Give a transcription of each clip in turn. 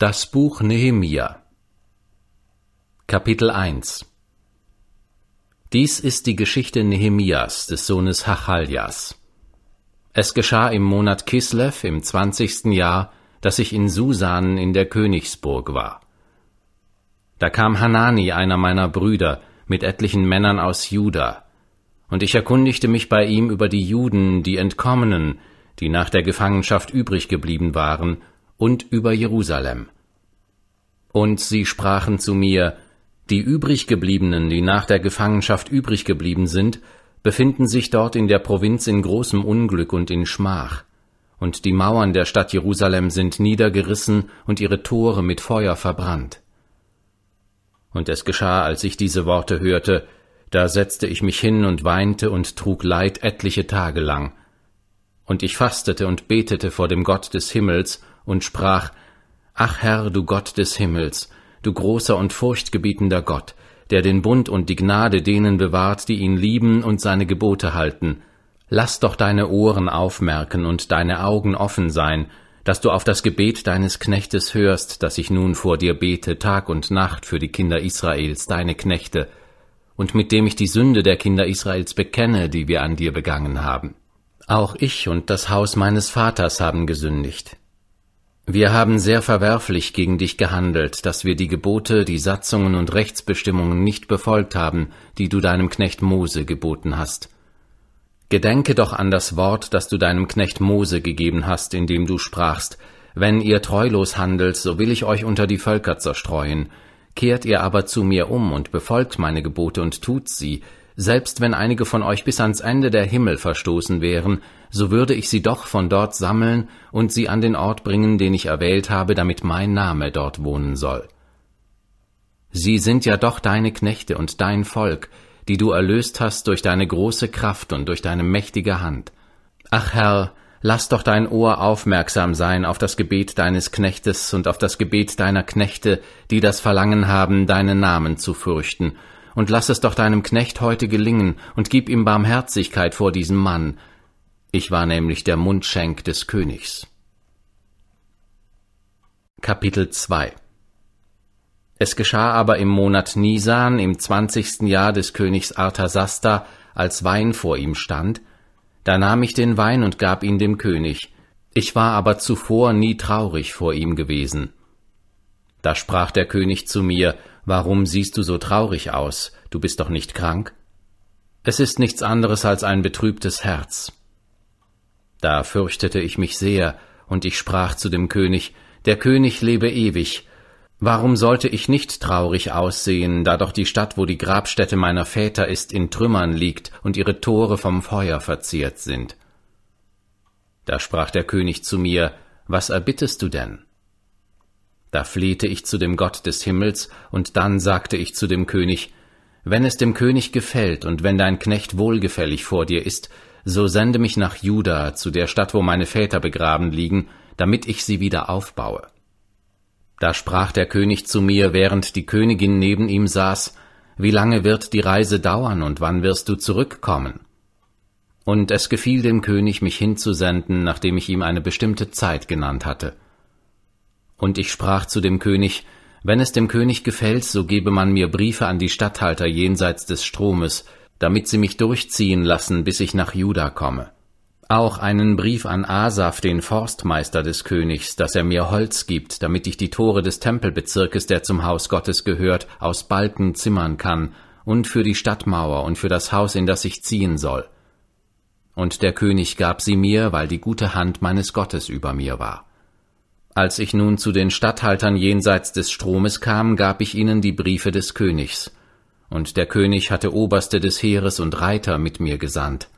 Das Buch Nehemia Kapitel 1 Dies ist die Geschichte Nehemias, des Sohnes Hachaljas. Es geschah im Monat Kislev im zwanzigsten Jahr, dass ich in Susan in der Königsburg war. Da kam Hanani, einer meiner Brüder, mit etlichen Männern aus Juda, und ich erkundigte mich bei ihm über die Juden, die Entkommenen, die nach der Gefangenschaft übrig geblieben waren, und über Jerusalem. Und sie sprachen zu mir, die übriggebliebenen, die nach der Gefangenschaft übrig geblieben sind, befinden sich dort in der Provinz in großem Unglück und in Schmach, und die Mauern der Stadt Jerusalem sind niedergerissen und ihre Tore mit Feuer verbrannt. Und es geschah, als ich diese Worte hörte, da setzte ich mich hin und weinte und trug Leid etliche Tage lang. Und ich fastete und betete vor dem Gott des Himmels und sprach Ach Herr, du Gott des Himmels, du großer und furchtgebietender Gott, der den Bund und die Gnade denen bewahrt, die ihn lieben und seine Gebote halten, lass doch deine Ohren aufmerken und deine Augen offen sein, dass du auf das Gebet deines Knechtes hörst, dass ich nun vor dir bete Tag und Nacht für die Kinder Israels, deine Knechte, und mit dem ich die Sünde der Kinder Israels bekenne, die wir an dir begangen haben. Auch ich und das Haus meines Vaters haben gesündigt. Wir haben sehr verwerflich gegen dich gehandelt, dass wir die Gebote, die Satzungen und Rechtsbestimmungen nicht befolgt haben, die du deinem Knecht Mose geboten hast. Gedenke doch an das Wort, das du deinem Knecht Mose gegeben hast, indem du sprachst, wenn ihr treulos handelt, so will ich euch unter die Völker zerstreuen. Kehrt ihr aber zu mir um und befolgt meine Gebote und tut sie, selbst wenn einige von euch bis ans Ende der Himmel verstoßen wären, so würde ich sie doch von dort sammeln und sie an den Ort bringen, den ich erwählt habe, damit mein Name dort wohnen soll. Sie sind ja doch deine Knechte und dein Volk, die du erlöst hast durch deine große Kraft und durch deine mächtige Hand. Ach Herr, lass doch dein Ohr aufmerksam sein auf das Gebet deines Knechtes und auf das Gebet deiner Knechte, die das Verlangen haben, deinen Namen zu fürchten, und lass es doch deinem Knecht heute gelingen, und gib ihm Barmherzigkeit vor diesem Mann. Ich war nämlich der Mundschenk des Königs. Kapitel 2 Es geschah aber im Monat Nisan, im zwanzigsten Jahr des Königs Arthasasta, als Wein vor ihm stand, da nahm ich den Wein und gab ihn dem König, ich war aber zuvor nie traurig vor ihm gewesen. Da sprach der König zu mir, Warum siehst du so traurig aus? Du bist doch nicht krank? Es ist nichts anderes als ein betrübtes Herz. Da fürchtete ich mich sehr, und ich sprach zu dem König, der König lebe ewig. Warum sollte ich nicht traurig aussehen, da doch die Stadt, wo die Grabstätte meiner Väter ist, in Trümmern liegt und ihre Tore vom Feuer verziert sind? Da sprach der König zu mir, Was erbittest du denn? Da flehte ich zu dem Gott des Himmels, und dann sagte ich zu dem König, Wenn es dem König gefällt und wenn dein Knecht wohlgefällig vor dir ist, so sende mich nach Juda, zu der Stadt, wo meine Väter begraben liegen, damit ich sie wieder aufbaue. Da sprach der König zu mir, während die Königin neben ihm saß, Wie lange wird die Reise dauern und wann wirst du zurückkommen? Und es gefiel dem König, mich hinzusenden, nachdem ich ihm eine bestimmte Zeit genannt hatte. Und ich sprach zu dem König, wenn es dem König gefällt, so gebe man mir Briefe an die Statthalter jenseits des Stromes, damit sie mich durchziehen lassen, bis ich nach Juda komme. Auch einen Brief an Asaf, den Forstmeister des Königs, dass er mir Holz gibt, damit ich die Tore des Tempelbezirkes, der zum Haus Gottes gehört, aus Balken zimmern kann, und für die Stadtmauer und für das Haus, in das ich ziehen soll. Und der König gab sie mir, weil die gute Hand meines Gottes über mir war. Als ich nun zu den Statthaltern jenseits des Stromes kam, gab ich ihnen die Briefe des Königs. Und der König hatte Oberste des Heeres und Reiter mit mir gesandt.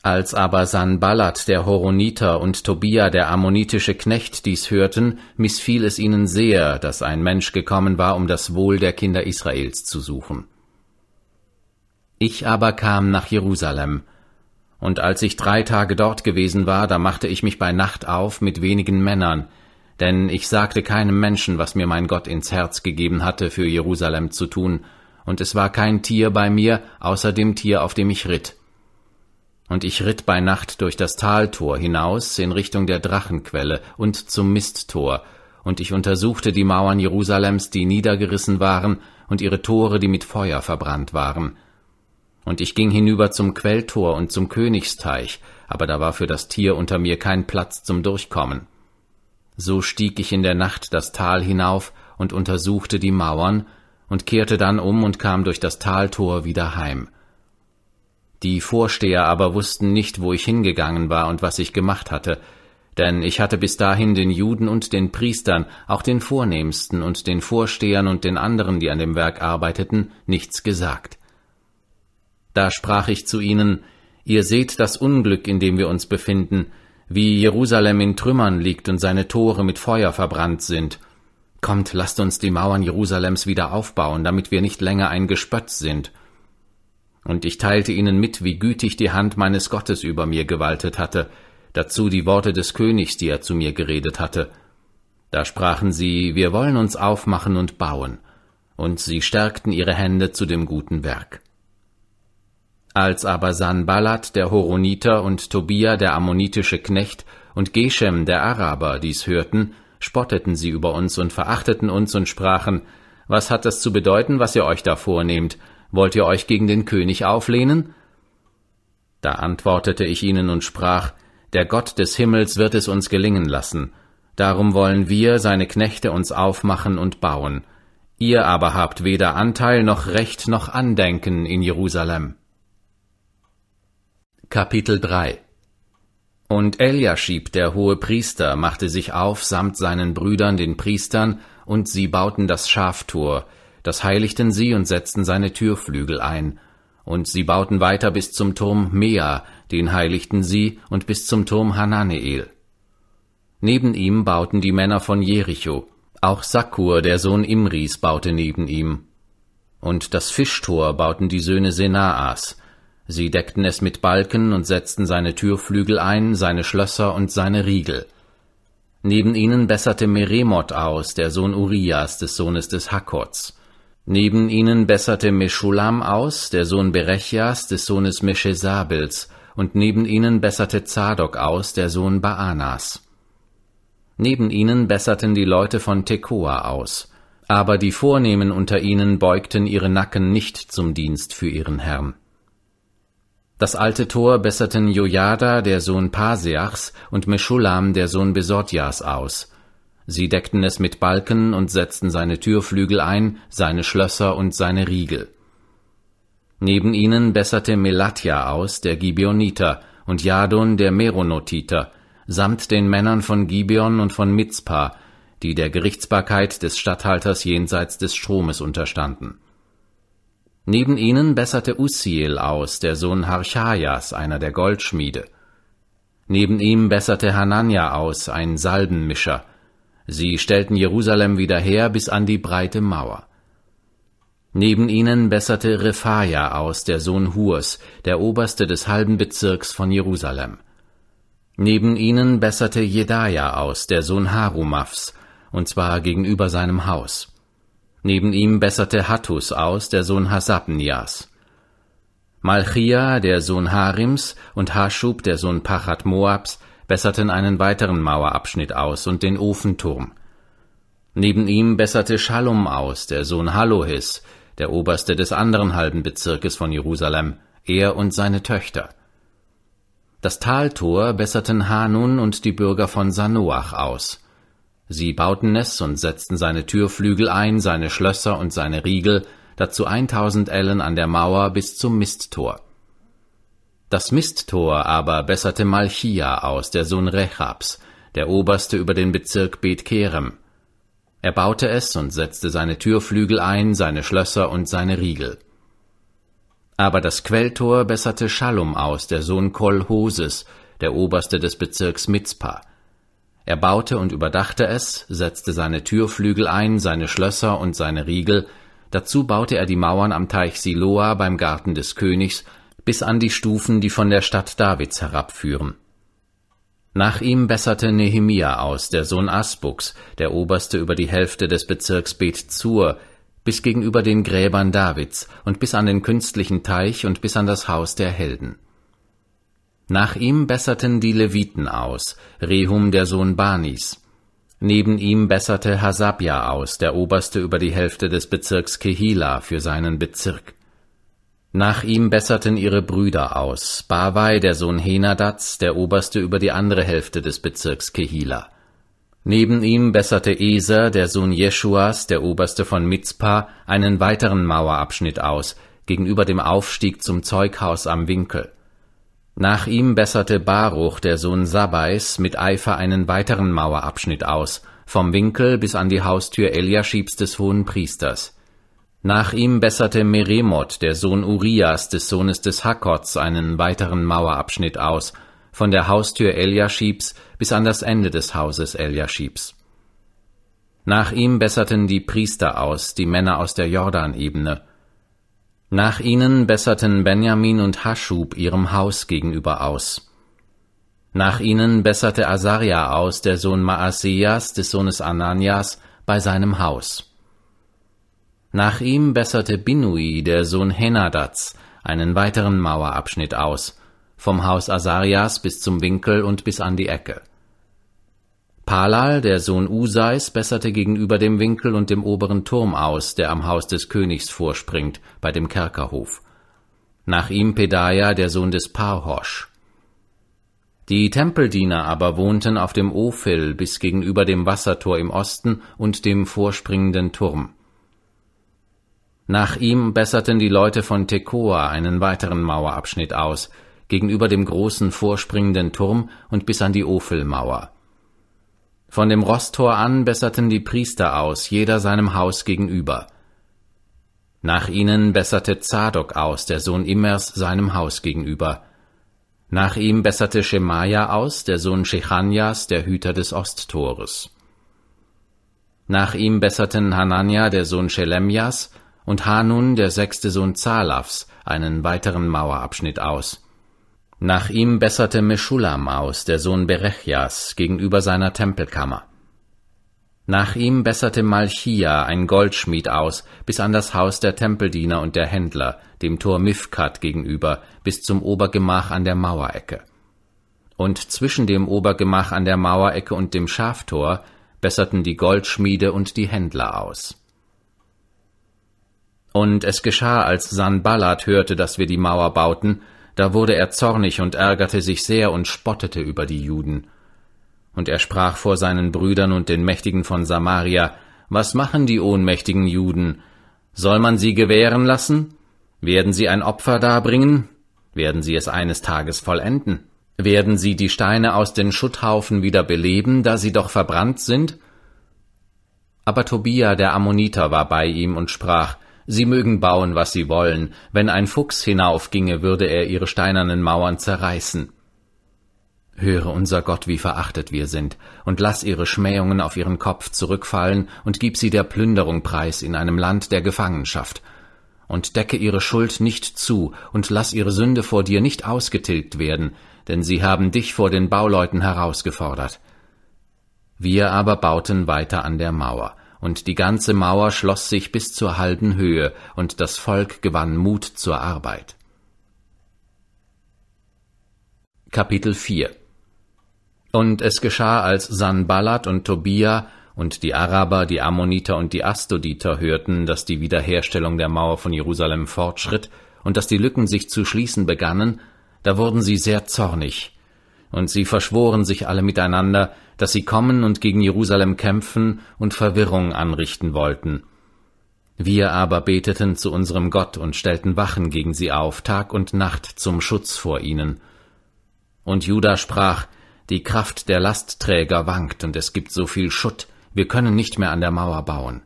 Als aber Sanballat der Horoniter und Tobia der ammonitische Knecht dies hörten, missfiel es ihnen sehr, daß ein Mensch gekommen war, um das Wohl der Kinder Israels zu suchen. Ich aber kam nach Jerusalem, und als ich drei Tage dort gewesen war, da machte ich mich bei Nacht auf mit wenigen Männern, denn ich sagte keinem Menschen, was mir mein Gott ins Herz gegeben hatte, für Jerusalem zu tun, und es war kein Tier bei mir, außer dem Tier, auf dem ich ritt. Und ich ritt bei Nacht durch das Taltor hinaus in Richtung der Drachenquelle und zum Misttor, und ich untersuchte die Mauern Jerusalems, die niedergerissen waren, und ihre Tore, die mit Feuer verbrannt waren, und ich ging hinüber zum Quelltor und zum Königsteich, aber da war für das Tier unter mir kein Platz zum Durchkommen. So stieg ich in der Nacht das Tal hinauf und untersuchte die Mauern und kehrte dann um und kam durch das Taltor wieder heim. Die Vorsteher aber wussten nicht, wo ich hingegangen war und was ich gemacht hatte, denn ich hatte bis dahin den Juden und den Priestern, auch den Vornehmsten und den Vorstehern und den anderen, die an dem Werk arbeiteten, nichts gesagt. Da sprach ich zu ihnen, ihr seht das Unglück, in dem wir uns befinden, wie Jerusalem in Trümmern liegt und seine Tore mit Feuer verbrannt sind. Kommt, lasst uns die Mauern Jerusalems wieder aufbauen, damit wir nicht länger ein Gespött sind. Und ich teilte ihnen mit, wie gütig die Hand meines Gottes über mir gewaltet hatte, dazu die Worte des Königs, die er zu mir geredet hatte. Da sprachen sie, wir wollen uns aufmachen und bauen, und sie stärkten ihre Hände zu dem guten Werk. Als aber Sanballat der Horoniter und Tobia der ammonitische Knecht und Geshem der Araber dies hörten, spotteten sie über uns und verachteten uns und sprachen, was hat das zu bedeuten, was ihr euch da vornehmt? Wollt ihr euch gegen den König auflehnen? Da antwortete ich ihnen und sprach, der Gott des Himmels wird es uns gelingen lassen. Darum wollen wir, seine Knechte, uns aufmachen und bauen. Ihr aber habt weder Anteil noch Recht noch Andenken in Jerusalem. Kapitel 3 Und Eliaschib, der hohe Priester, machte sich auf samt seinen Brüdern, den Priestern, und sie bauten das Schaftor, das heiligten sie und setzten seine Türflügel ein. Und sie bauten weiter bis zum Turm Mea, den heiligten sie, und bis zum Turm Hananeel. Neben ihm bauten die Männer von Jericho, auch Sakur, der Sohn Imris, baute neben ihm. Und das Fischtor bauten die Söhne Senaas, Sie deckten es mit Balken und setzten seine Türflügel ein, seine Schlösser und seine Riegel. Neben ihnen besserte Meremot aus, der Sohn Urias, des Sohnes des Hakots. Neben ihnen besserte Meschulam aus, der Sohn Berechias, des Sohnes Meschesabels, und neben ihnen besserte Zadok aus, der Sohn Baanas. Neben ihnen besserten die Leute von Tekoa aus, aber die Vornehmen unter ihnen beugten ihre Nacken nicht zum Dienst für ihren Herrn. Das alte Tor besserten Jojada, der Sohn Paseachs, und Meschulam, der Sohn Besodjas, aus. Sie deckten es mit Balken und setzten seine Türflügel ein, seine Schlösser und seine Riegel. Neben ihnen besserte Melatja aus, der Gibeoniter, und Jadon, der Meronotiter, samt den Männern von Gibeon und von Mitzpah, die der Gerichtsbarkeit des Statthalters jenseits des Stromes unterstanden. Neben ihnen besserte Usiel aus, der Sohn Harchajas, einer der Goldschmiede. Neben ihm besserte Hanania aus, ein Salbenmischer. Sie stellten Jerusalem wieder her bis an die breite Mauer. Neben ihnen besserte Rephaja aus, der Sohn Hurs, der Oberste des halben Bezirks von Jerusalem. Neben ihnen besserte Jedaja aus, der Sohn Harumafs, und zwar gegenüber seinem Haus. Neben ihm besserte Hattus aus, der Sohn Hasabnias. Malchia, der Sohn Harims, und Haschub, der Sohn Pachat Moabs, besserten einen weiteren Mauerabschnitt aus und den Ofenturm. Neben ihm besserte Schallum aus, der Sohn Hallohis, der Oberste des anderen halben Bezirkes von Jerusalem, er und seine Töchter. Das Taltor besserten Hanun und die Bürger von Sanoach aus. Sie bauten es und setzten seine Türflügel ein, seine Schlösser und seine Riegel, dazu 1000 Ellen an der Mauer bis zum Misttor. Das Misttor aber besserte Malchia aus, der Sohn Rechabs, der Oberste über den Bezirk Bethkerem. Er baute es und setzte seine Türflügel ein, seine Schlösser und seine Riegel. Aber das Quelltor besserte Schallum aus, der Sohn Kolhoses, der Oberste des Bezirks Mitzpah. Er baute und überdachte es, setzte seine Türflügel ein, seine Schlösser und seine Riegel, dazu baute er die Mauern am Teich Siloa beim Garten des Königs bis an die Stufen, die von der Stadt Davids herabführen. Nach ihm besserte Nehemia aus, der Sohn Asbuks, der Oberste über die Hälfte des Bezirks Bet-Zur, bis gegenüber den Gräbern Davids und bis an den künstlichen Teich und bis an das Haus der Helden. Nach ihm besserten die Leviten aus, Rehum der Sohn Banis. Neben ihm besserte Hasabja aus, der Oberste über die Hälfte des Bezirks Kehila für seinen Bezirk. Nach ihm besserten ihre Brüder aus, Bawai der Sohn Henadats, der Oberste über die andere Hälfte des Bezirks Kehila. Neben ihm besserte Eser, der Sohn Jeschuas, der Oberste von Mitzpah, einen weiteren Mauerabschnitt aus, gegenüber dem Aufstieg zum Zeughaus am Winkel. Nach ihm besserte Baruch, der Sohn Sabais, mit Eifer einen weiteren Mauerabschnitt aus, vom Winkel bis an die Haustür Eliaschibs des hohen Priesters. Nach ihm besserte Meremoth, der Sohn Urias, des Sohnes des Hakots, einen weiteren Mauerabschnitt aus, von der Haustür Eliaschibs bis an das Ende des Hauses Eliaschibs. Nach ihm besserten die Priester aus, die Männer aus der Jordanebene, nach ihnen besserten Benjamin und Haschub ihrem Haus gegenüber aus. Nach ihnen besserte Asaria aus, der Sohn Maaseias, des Sohnes Ananias, bei seinem Haus. Nach ihm besserte Binui, der Sohn Henadats, einen weiteren Mauerabschnitt aus, vom Haus Asarias bis zum Winkel und bis an die Ecke. Palal, der Sohn Usais, besserte gegenüber dem Winkel und dem oberen Turm aus, der am Haus des Königs vorspringt, bei dem Kerkerhof. Nach ihm Pedaja, der Sohn des Parhosch. Die Tempeldiener aber wohnten auf dem Ophel bis gegenüber dem Wassertor im Osten und dem vorspringenden Turm. Nach ihm besserten die Leute von Tekoa einen weiteren Mauerabschnitt aus, gegenüber dem großen vorspringenden Turm und bis an die Ophel-Mauer. Von dem Rostor an besserten die Priester aus, jeder seinem Haus gegenüber. Nach ihnen besserte Zadok aus, der Sohn Immers, seinem Haus gegenüber. Nach ihm besserte Shemaja aus, der Sohn Shechanjas, der Hüter des Osttores. Nach ihm besserten Hanania, der Sohn Shelemjas, und Hanun, der sechste Sohn Zalafs, einen weiteren Mauerabschnitt aus. Nach ihm besserte Meschulam aus, der Sohn Berechias, gegenüber seiner Tempelkammer. Nach ihm besserte Malchia, ein Goldschmied, aus, bis an das Haus der Tempeldiener und der Händler, dem Tor Mifkat gegenüber, bis zum Obergemach an der Mauerecke. Und zwischen dem Obergemach an der Mauerecke und dem Schaftor besserten die Goldschmiede und die Händler aus. Und es geschah, als Sanballat hörte, dass wir die Mauer bauten, da wurde er zornig und ärgerte sich sehr und spottete über die Juden. Und er sprach vor seinen Brüdern und den Mächtigen von Samaria, Was machen die ohnmächtigen Juden? Soll man sie gewähren lassen? Werden sie ein Opfer darbringen? Werden sie es eines Tages vollenden? Werden sie die Steine aus den Schutthaufen wieder beleben, da sie doch verbrannt sind? Aber Tobia der Ammoniter war bei ihm und sprach, Sie mögen bauen, was sie wollen, wenn ein Fuchs hinaufginge, würde er ihre steinernen Mauern zerreißen. Höre unser Gott, wie verachtet wir sind, und lass ihre Schmähungen auf ihren Kopf zurückfallen und gib sie der Plünderung preis in einem Land der Gefangenschaft. Und decke ihre Schuld nicht zu und lass ihre Sünde vor dir nicht ausgetilgt werden, denn sie haben dich vor den Bauleuten herausgefordert. Wir aber bauten weiter an der Mauer, und die ganze Mauer schloss sich bis zur halben Höhe, und das Volk gewann Mut zur Arbeit. Kapitel 4 Und es geschah, als Sanballat und Tobia und die Araber, die Ammoniter und die Astoditer hörten, dass die Wiederherstellung der Mauer von Jerusalem fortschritt und dass die Lücken sich zu schließen begannen, da wurden sie sehr zornig, und sie verschworen sich alle miteinander, dass sie kommen und gegen Jerusalem kämpfen und Verwirrung anrichten wollten. Wir aber beteten zu unserem Gott und stellten Wachen gegen sie auf, Tag und Nacht zum Schutz vor ihnen. Und Judah sprach, die Kraft der Lastträger wankt und es gibt so viel Schutt, wir können nicht mehr an der Mauer bauen.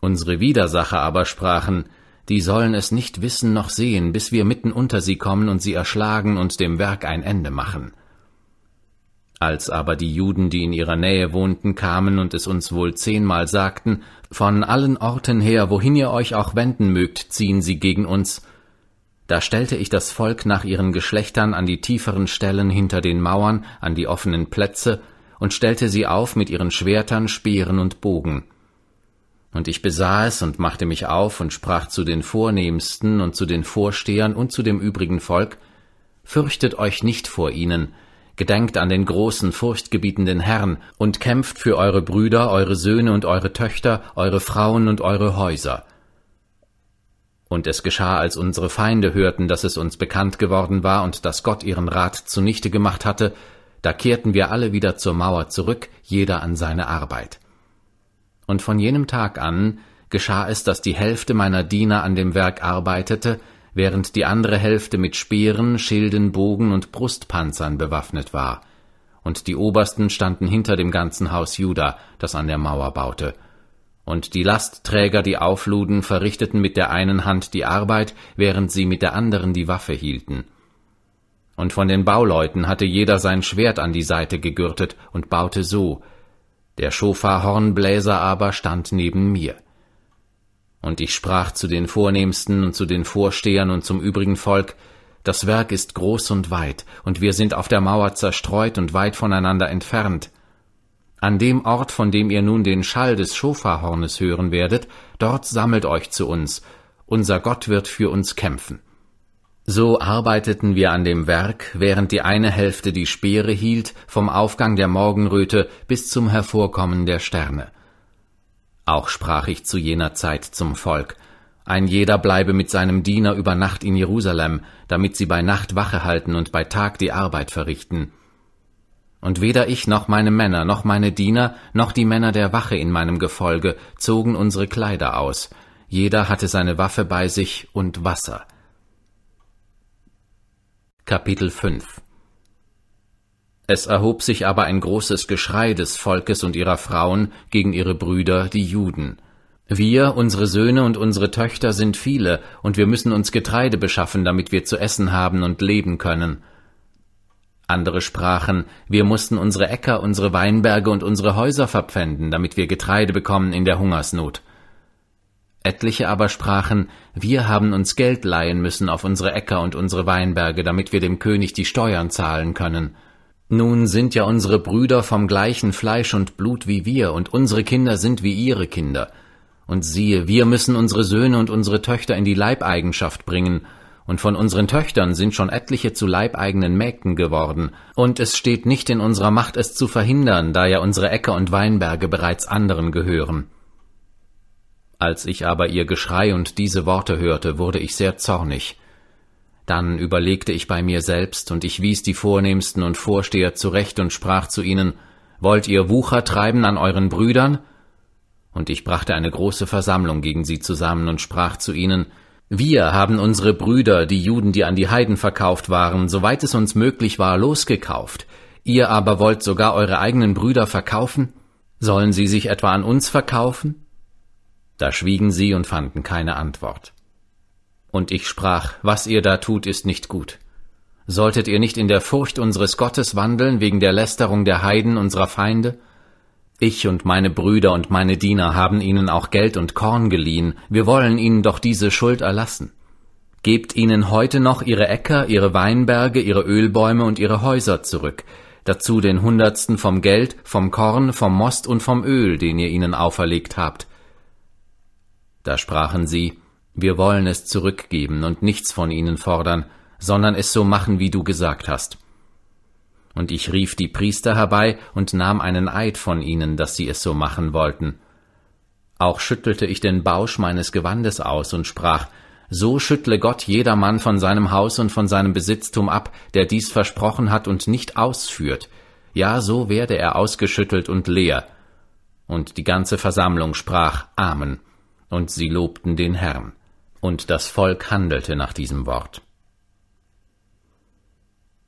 Unsere Widersacher aber sprachen, die sollen es nicht wissen noch sehen, bis wir mitten unter sie kommen und sie erschlagen und dem Werk ein Ende machen. Als aber die Juden, die in ihrer Nähe wohnten, kamen und es uns wohl zehnmal sagten, von allen Orten her, wohin ihr euch auch wenden mögt, ziehen sie gegen uns, da stellte ich das Volk nach ihren Geschlechtern an die tieferen Stellen hinter den Mauern, an die offenen Plätze, und stellte sie auf mit ihren Schwertern, Speeren und Bogen, und ich besah es und machte mich auf und sprach zu den Vornehmsten und zu den Vorstehern und zu dem übrigen Volk, Fürchtet euch nicht vor ihnen, gedenkt an den großen, furchtgebietenden Herrn und kämpft für eure Brüder, eure Söhne und eure Töchter, eure Frauen und eure Häuser. Und es geschah, als unsere Feinde hörten, dass es uns bekannt geworden war und dass Gott ihren Rat zunichte gemacht hatte, da kehrten wir alle wieder zur Mauer zurück, jeder an seine Arbeit. Und von jenem Tag an geschah es, dass die Hälfte meiner Diener an dem Werk arbeitete, während die andere Hälfte mit Speeren, Schilden, Bogen und Brustpanzern bewaffnet war. Und die Obersten standen hinter dem ganzen Haus Juda, das an der Mauer baute. Und die Lastträger, die aufluden, verrichteten mit der einen Hand die Arbeit, während sie mit der anderen die Waffe hielten. Und von den Bauleuten hatte jeder sein Schwert an die Seite gegürtet und baute so, der Schofahornbläser aber stand neben mir. Und ich sprach zu den Vornehmsten und zu den Vorstehern und zum übrigen Volk, das Werk ist groß und weit, und wir sind auf der Mauer zerstreut und weit voneinander entfernt. An dem Ort, von dem ihr nun den Schall des Schofahornes hören werdet, dort sammelt euch zu uns, unser Gott wird für uns kämpfen. So arbeiteten wir an dem Werk, während die eine Hälfte die Speere hielt, vom Aufgang der Morgenröte bis zum Hervorkommen der Sterne. Auch sprach ich zu jener Zeit zum Volk, ein jeder bleibe mit seinem Diener über Nacht in Jerusalem, damit sie bei Nacht Wache halten und bei Tag die Arbeit verrichten. Und weder ich noch meine Männer, noch meine Diener, noch die Männer der Wache in meinem Gefolge zogen unsere Kleider aus, jeder hatte seine Waffe bei sich und Wasser, Kapitel 5 Es erhob sich aber ein großes Geschrei des Volkes und ihrer Frauen gegen ihre Brüder, die Juden. Wir, unsere Söhne und unsere Töchter sind viele, und wir müssen uns Getreide beschaffen, damit wir zu essen haben und leben können. Andere sprachen, wir mussten unsere Äcker, unsere Weinberge und unsere Häuser verpfänden, damit wir Getreide bekommen in der Hungersnot. Etliche aber sprachen, wir haben uns Geld leihen müssen auf unsere Äcker und unsere Weinberge, damit wir dem König die Steuern zahlen können. Nun sind ja unsere Brüder vom gleichen Fleisch und Blut wie wir, und unsere Kinder sind wie ihre Kinder. Und siehe, wir müssen unsere Söhne und unsere Töchter in die Leibeigenschaft bringen, und von unseren Töchtern sind schon etliche zu leibeigenen Mägden geworden, und es steht nicht in unserer Macht, es zu verhindern, da ja unsere Äcker und Weinberge bereits anderen gehören. Als ich aber ihr Geschrei und diese Worte hörte, wurde ich sehr zornig. Dann überlegte ich bei mir selbst, und ich wies die Vornehmsten und Vorsteher zurecht und sprach zu ihnen, Wollt ihr Wucher treiben an euren Brüdern? Und ich brachte eine große Versammlung gegen sie zusammen und sprach zu ihnen, Wir haben unsere Brüder, die Juden, die an die Heiden verkauft waren, soweit es uns möglich war, losgekauft. Ihr aber wollt sogar eure eigenen Brüder verkaufen? Sollen sie sich etwa an uns verkaufen? Da schwiegen sie und fanden keine Antwort. Und ich sprach, was ihr da tut, ist nicht gut. Solltet ihr nicht in der Furcht unseres Gottes wandeln wegen der Lästerung der Heiden unserer Feinde? Ich und meine Brüder und meine Diener haben ihnen auch Geld und Korn geliehen, wir wollen ihnen doch diese Schuld erlassen. Gebt ihnen heute noch ihre Äcker, ihre Weinberge, ihre Ölbäume und ihre Häuser zurück, dazu den Hundertsten vom Geld, vom Korn, vom Most und vom Öl, den ihr ihnen auferlegt habt, da sprachen sie, wir wollen es zurückgeben und nichts von ihnen fordern, sondern es so machen, wie du gesagt hast. Und ich rief die Priester herbei und nahm einen Eid von ihnen, dass sie es so machen wollten. Auch schüttelte ich den Bausch meines Gewandes aus und sprach, so schüttle Gott jedermann von seinem Haus und von seinem Besitztum ab, der dies versprochen hat und nicht ausführt. Ja, so werde er ausgeschüttelt und leer. Und die ganze Versammlung sprach Amen und sie lobten den Herrn, und das Volk handelte nach diesem Wort.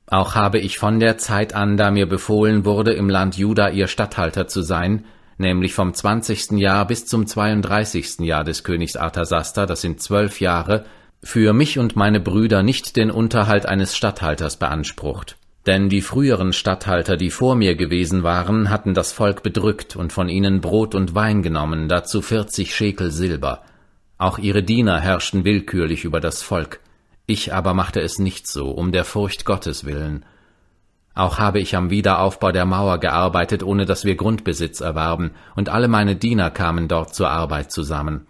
Auch habe ich von der Zeit an, da mir befohlen wurde, im Land Juda ihr Statthalter zu sein, nämlich vom zwanzigsten Jahr bis zum zweiunddreißigsten Jahr des Königs Artasasta, das sind zwölf Jahre, für mich und meine Brüder nicht den Unterhalt eines Statthalters beansprucht. Denn die früheren Statthalter, die vor mir gewesen waren, hatten das Volk bedrückt und von ihnen Brot und Wein genommen, dazu vierzig Schekel Silber. Auch ihre Diener herrschten willkürlich über das Volk. Ich aber machte es nicht so, um der Furcht Gottes willen. Auch habe ich am Wiederaufbau der Mauer gearbeitet, ohne dass wir Grundbesitz erwarben, und alle meine Diener kamen dort zur Arbeit zusammen.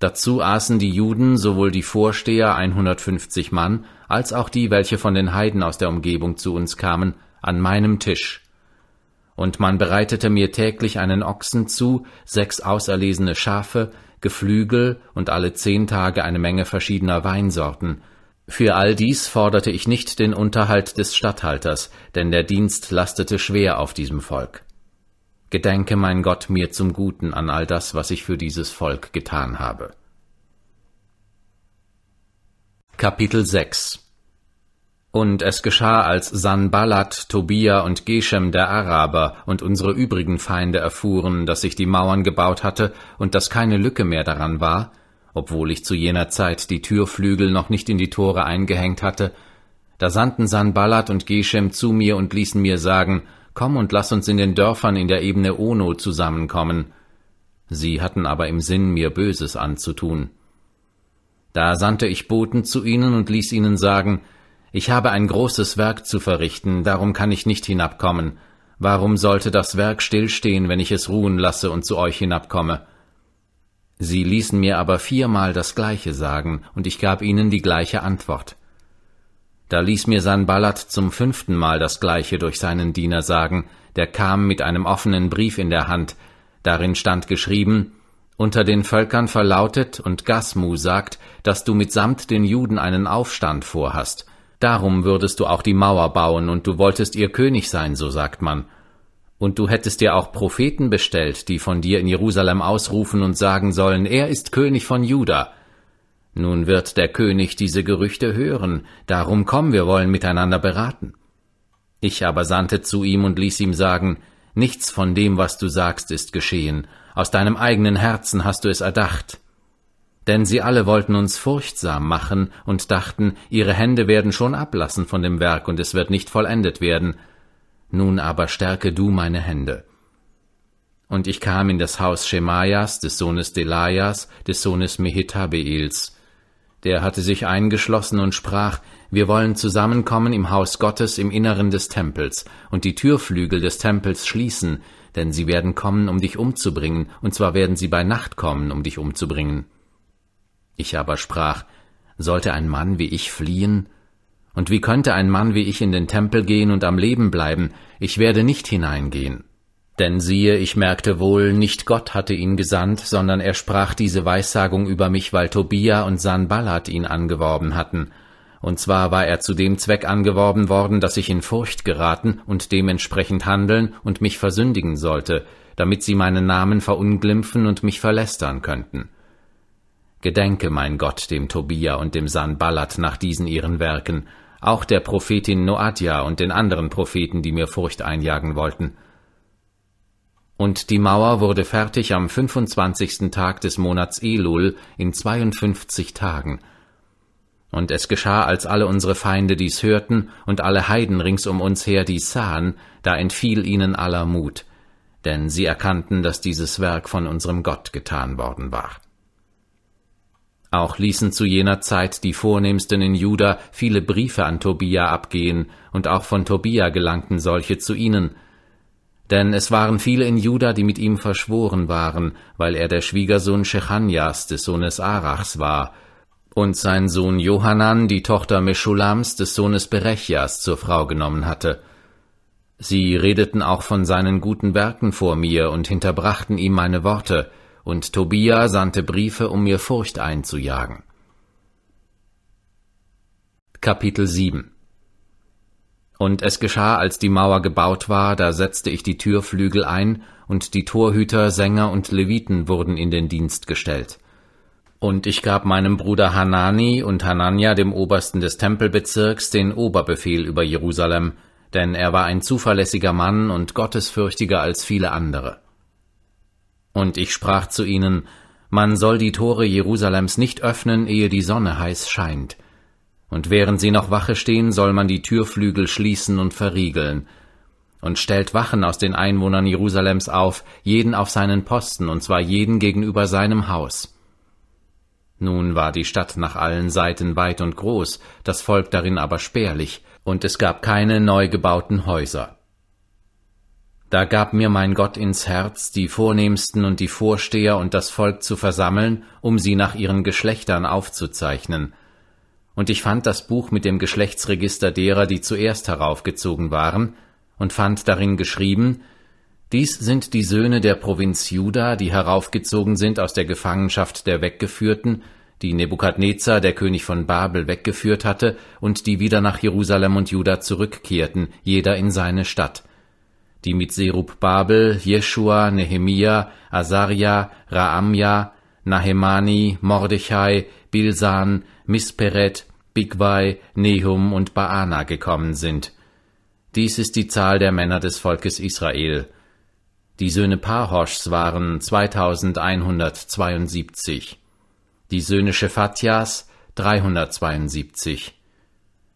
Dazu aßen die Juden sowohl die Vorsteher (150 Mann) als auch die, welche von den Heiden aus der Umgebung zu uns kamen, an meinem Tisch. Und man bereitete mir täglich einen Ochsen zu, sechs auserlesene Schafe, Geflügel und alle zehn Tage eine Menge verschiedener Weinsorten. Für all dies forderte ich nicht den Unterhalt des Statthalters, denn der Dienst lastete schwer auf diesem Volk Gedenke, mein Gott, mir zum Guten an all das, was ich für dieses Volk getan habe. Kapitel 6 und es geschah, als Sanballat, Tobia und Geshem der Araber und unsere übrigen Feinde erfuhren, dass ich die Mauern gebaut hatte und dass keine Lücke mehr daran war, obwohl ich zu jener Zeit die Türflügel noch nicht in die Tore eingehängt hatte, da sandten Sanballat und Geshem zu mir und ließen mir sagen, Komm und lass uns in den Dörfern in der Ebene Ono zusammenkommen. Sie hatten aber im Sinn, mir Böses anzutun. Da sandte ich Boten zu ihnen und ließ ihnen sagen, ich habe ein großes Werk zu verrichten, darum kann ich nicht hinabkommen. Warum sollte das Werk stillstehen, wenn ich es ruhen lasse und zu euch hinabkomme? Sie ließen mir aber viermal das gleiche sagen, und ich gab ihnen die gleiche Antwort. Da ließ mir Sanballat zum fünften Mal das gleiche durch seinen Diener sagen, der kam mit einem offenen Brief in der Hand, darin stand geschrieben, unter den Völkern verlautet und Gasmu sagt, dass du mitsamt den Juden einen Aufstand vorhast. Darum würdest du auch die Mauer bauen und du wolltest ihr König sein, so sagt man. Und du hättest dir auch Propheten bestellt, die von dir in Jerusalem ausrufen und sagen sollen, er ist König von Juda. Nun wird der König diese Gerüchte hören, darum komm, wir wollen miteinander beraten. Ich aber sandte zu ihm und ließ ihm sagen, Nichts von dem, was du sagst, ist geschehen, aus deinem eigenen Herzen hast du es erdacht. Denn sie alle wollten uns furchtsam machen und dachten, ihre Hände werden schon ablassen von dem Werk und es wird nicht vollendet werden. Nun aber stärke du meine Hände. Und ich kam in das Haus Schemajas, des Sohnes Delajas, des Sohnes Mehetabels, der hatte sich eingeschlossen und sprach, wir wollen zusammenkommen im Haus Gottes im Inneren des Tempels und die Türflügel des Tempels schließen, denn sie werden kommen, um dich umzubringen, und zwar werden sie bei Nacht kommen, um dich umzubringen. Ich aber sprach, sollte ein Mann wie ich fliehen? Und wie könnte ein Mann wie ich in den Tempel gehen und am Leben bleiben? Ich werde nicht hineingehen. Denn siehe, ich merkte wohl, nicht Gott hatte ihn gesandt, sondern er sprach diese Weissagung über mich, weil Tobia und Sanballat ihn angeworben hatten. Und zwar war er zu dem Zweck angeworben worden, dass ich in Furcht geraten und dementsprechend handeln und mich versündigen sollte, damit sie meinen Namen verunglimpfen und mich verlästern könnten. Gedenke, mein Gott, dem Tobia und dem Sanballat nach diesen ihren Werken, auch der Prophetin Noadja und den anderen Propheten, die mir Furcht einjagen wollten, und die Mauer wurde fertig am 25. Tag des Monats Elul in 52 Tagen. Und es geschah, als alle unsere Feinde dies hörten und alle Heiden rings um uns her dies sahen, da entfiel ihnen aller Mut, denn sie erkannten, dass dieses Werk von unserem Gott getan worden war. Auch ließen zu jener Zeit die Vornehmsten in Juda viele Briefe an Tobia abgehen, und auch von Tobia gelangten solche zu ihnen, denn es waren viele in Juda, die mit ihm verschworen waren, weil er der Schwiegersohn Shechanias des Sohnes Arachs war, und sein Sohn Johanan die Tochter Meschulams des Sohnes Berechias zur Frau genommen hatte. Sie redeten auch von seinen guten Werken vor mir und hinterbrachten ihm meine Worte, und Tobia sandte Briefe, um mir Furcht einzujagen. Kapitel 7 und es geschah, als die Mauer gebaut war, da setzte ich die Türflügel ein, und die Torhüter, Sänger und Leviten wurden in den Dienst gestellt. Und ich gab meinem Bruder Hanani und Hanania, dem Obersten des Tempelbezirks, den Oberbefehl über Jerusalem, denn er war ein zuverlässiger Mann und gottesfürchtiger als viele andere. Und ich sprach zu ihnen, man soll die Tore Jerusalems nicht öffnen, ehe die Sonne heiß scheint, und während sie noch Wache stehen, soll man die Türflügel schließen und verriegeln. Und stellt Wachen aus den Einwohnern Jerusalems auf, jeden auf seinen Posten, und zwar jeden gegenüber seinem Haus. Nun war die Stadt nach allen Seiten weit und groß, das Volk darin aber spärlich, und es gab keine neu gebauten Häuser. Da gab mir mein Gott ins Herz, die Vornehmsten und die Vorsteher und das Volk zu versammeln, um sie nach ihren Geschlechtern aufzuzeichnen, und ich fand das Buch mit dem Geschlechtsregister derer, die zuerst heraufgezogen waren, und fand darin geschrieben, dies sind die Söhne der Provinz Juda, die heraufgezogen sind aus der Gefangenschaft der Weggeführten, die Nebukadnezar, der König von Babel, weggeführt hatte, und die wieder nach Jerusalem und Juda zurückkehrten, jeder in seine Stadt. Die mit Serub Babel, Jeschua, Nehemia, Asaria, Raamja, Nahemani, Mordechai, Bilsan, Misperet, Bigwai, Nehum und Baana gekommen sind. Dies ist die Zahl der Männer des Volkes Israel. Die Söhne Pahoshs waren 2172. Die Söhne Schephatjas 372.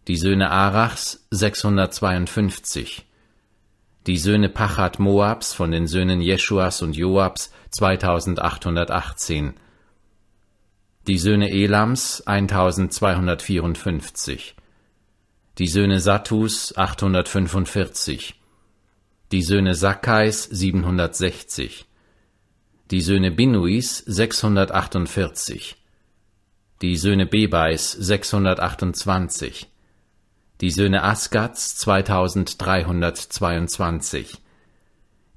Die Söhne Arachs 652. Die Söhne Pachat Moabs von den Söhnen Jeschuas und Joabs 2818 Die Söhne Elams 1254 Die Söhne Sattus 845 Die Söhne Sakkais 760 Die Söhne Binuis 648 Die Söhne Bebais 628 die Söhne Asgats 2322,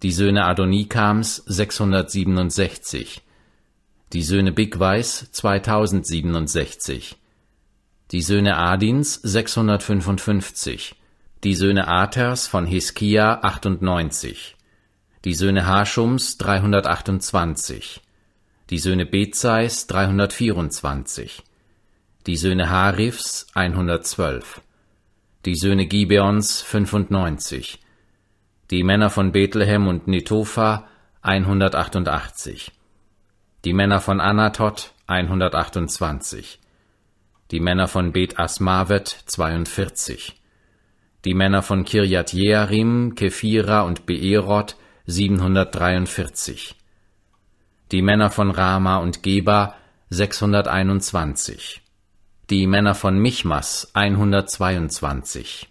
die Söhne Adonikams 667, die Söhne Bigweis 2067, die Söhne Adins 655, die Söhne Aters von Hiskia 98, die Söhne Haschums 328, die Söhne Bezais 324, die Söhne Harifs 112, die Söhne Gibeons 95, die Männer von Bethlehem und Netofa 188, die Männer von Anatot 128, die Männer von Beth Asmavet 42, die Männer von Kirjat Jearim, Kephira und Beerot 743, die Männer von Rama und Geba 621, die Männer von Michmas 122,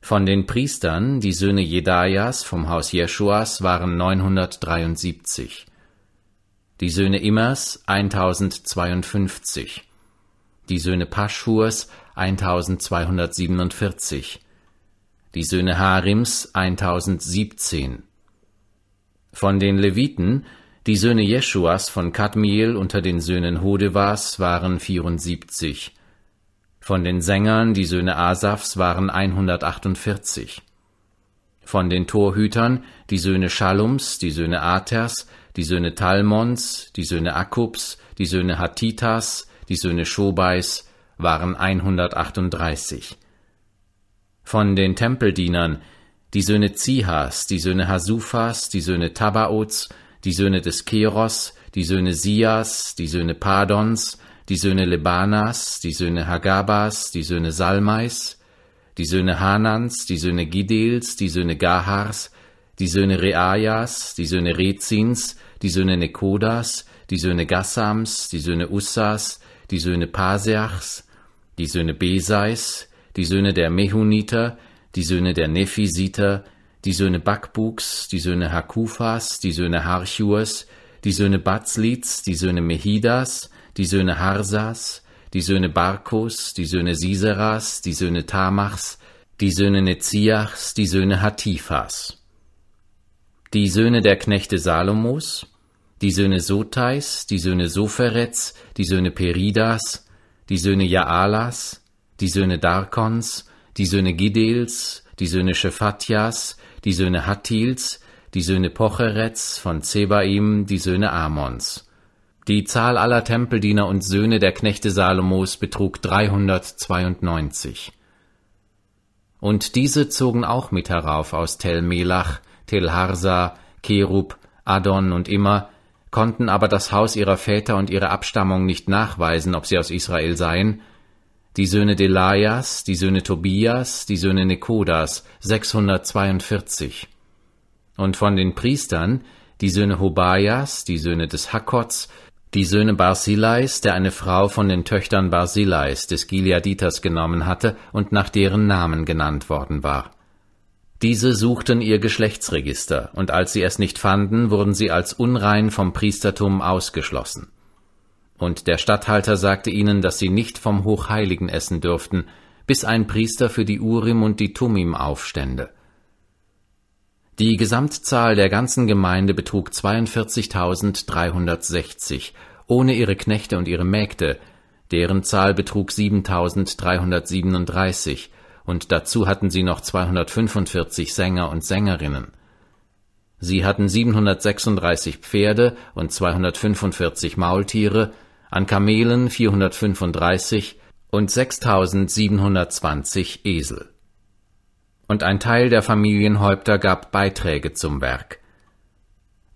Von den Priestern, die Söhne Jedajas vom Haus Jeschuas, waren 973. Die Söhne Immers 1052. Die Söhne Paschurs 1247. Die Söhne Harims 1017. Von den Leviten, die Söhne Jeschuas von Kadmiel unter den Söhnen Hodewas waren 74. Von den Sängern, die Söhne Asafs, waren 148. Von den Torhütern, die Söhne Schalums, die Söhne Aters, die Söhne Talmons, die Söhne Akubs, die Söhne Hatitas, die Söhne Schobais, waren 138. Von den Tempeldienern, die Söhne Zihas, die Söhne Hasufas, die Söhne Tabaots, die Söhne des Keros, die Söhne Sias, die Söhne Padons, die Söhne Lebanas, die Söhne Hagabas, die Söhne Salmais, die Söhne Hanans, die Söhne Gidels, die Söhne Gahars, die Söhne Reajas, die Söhne Rezins, die Söhne Nekodas, die Söhne Gassams, die Söhne Ussas, die Söhne Paseachs, die Söhne Besais, die Söhne der Mehuniter, die Söhne der Nephisiter, die Söhne Bakbuks, die Söhne Hakufas, die Söhne Harchurs, die Söhne Batzlits, die Söhne Mehidas, die Söhne Harsas, die Söhne Barkos, die Söhne Siseras, die Söhne Tamachs, die Söhne Neziachs, die Söhne Hatifas. Die Söhne der Knechte Salomos, die Söhne Sotais, die Söhne Soferets, die Söhne Peridas, die Söhne Jaalas, die Söhne Darkons, die Söhne Gidels, die Söhne Schephatjas, die Söhne Hattils, die Söhne Pocherets von Zebaim, die Söhne Amons, die Zahl aller Tempeldiener und Söhne der Knechte Salomos betrug 392. Und diese zogen auch mit herauf aus Tel Melach, Tel Harsa, Kerub, Adon und immer, konnten aber das Haus ihrer Väter und ihre Abstammung nicht nachweisen, ob sie aus Israel seien, die Söhne Delaias, die Söhne Tobias, die Söhne Nekodas, 642. Und von den Priestern, die Söhne Hobaias, die Söhne des Hakots, die Söhne Barsileis, der eine Frau von den Töchtern Barsileis des Gileaditers genommen hatte und nach deren Namen genannt worden war. Diese suchten ihr Geschlechtsregister, und als sie es nicht fanden, wurden sie als unrein vom Priestertum ausgeschlossen. Und der Statthalter sagte ihnen, dass sie nicht vom Hochheiligen essen dürften, bis ein Priester für die Urim und die Tumim aufstände. Die Gesamtzahl der ganzen Gemeinde betrug 42.360, ohne ihre Knechte und ihre Mägde, deren Zahl betrug 7.337, und dazu hatten sie noch 245 Sänger und Sängerinnen. Sie hatten 736 Pferde und 245 Maultiere, an Kamelen 435 und 6720 Esel und ein Teil der Familienhäupter gab Beiträge zum Werk.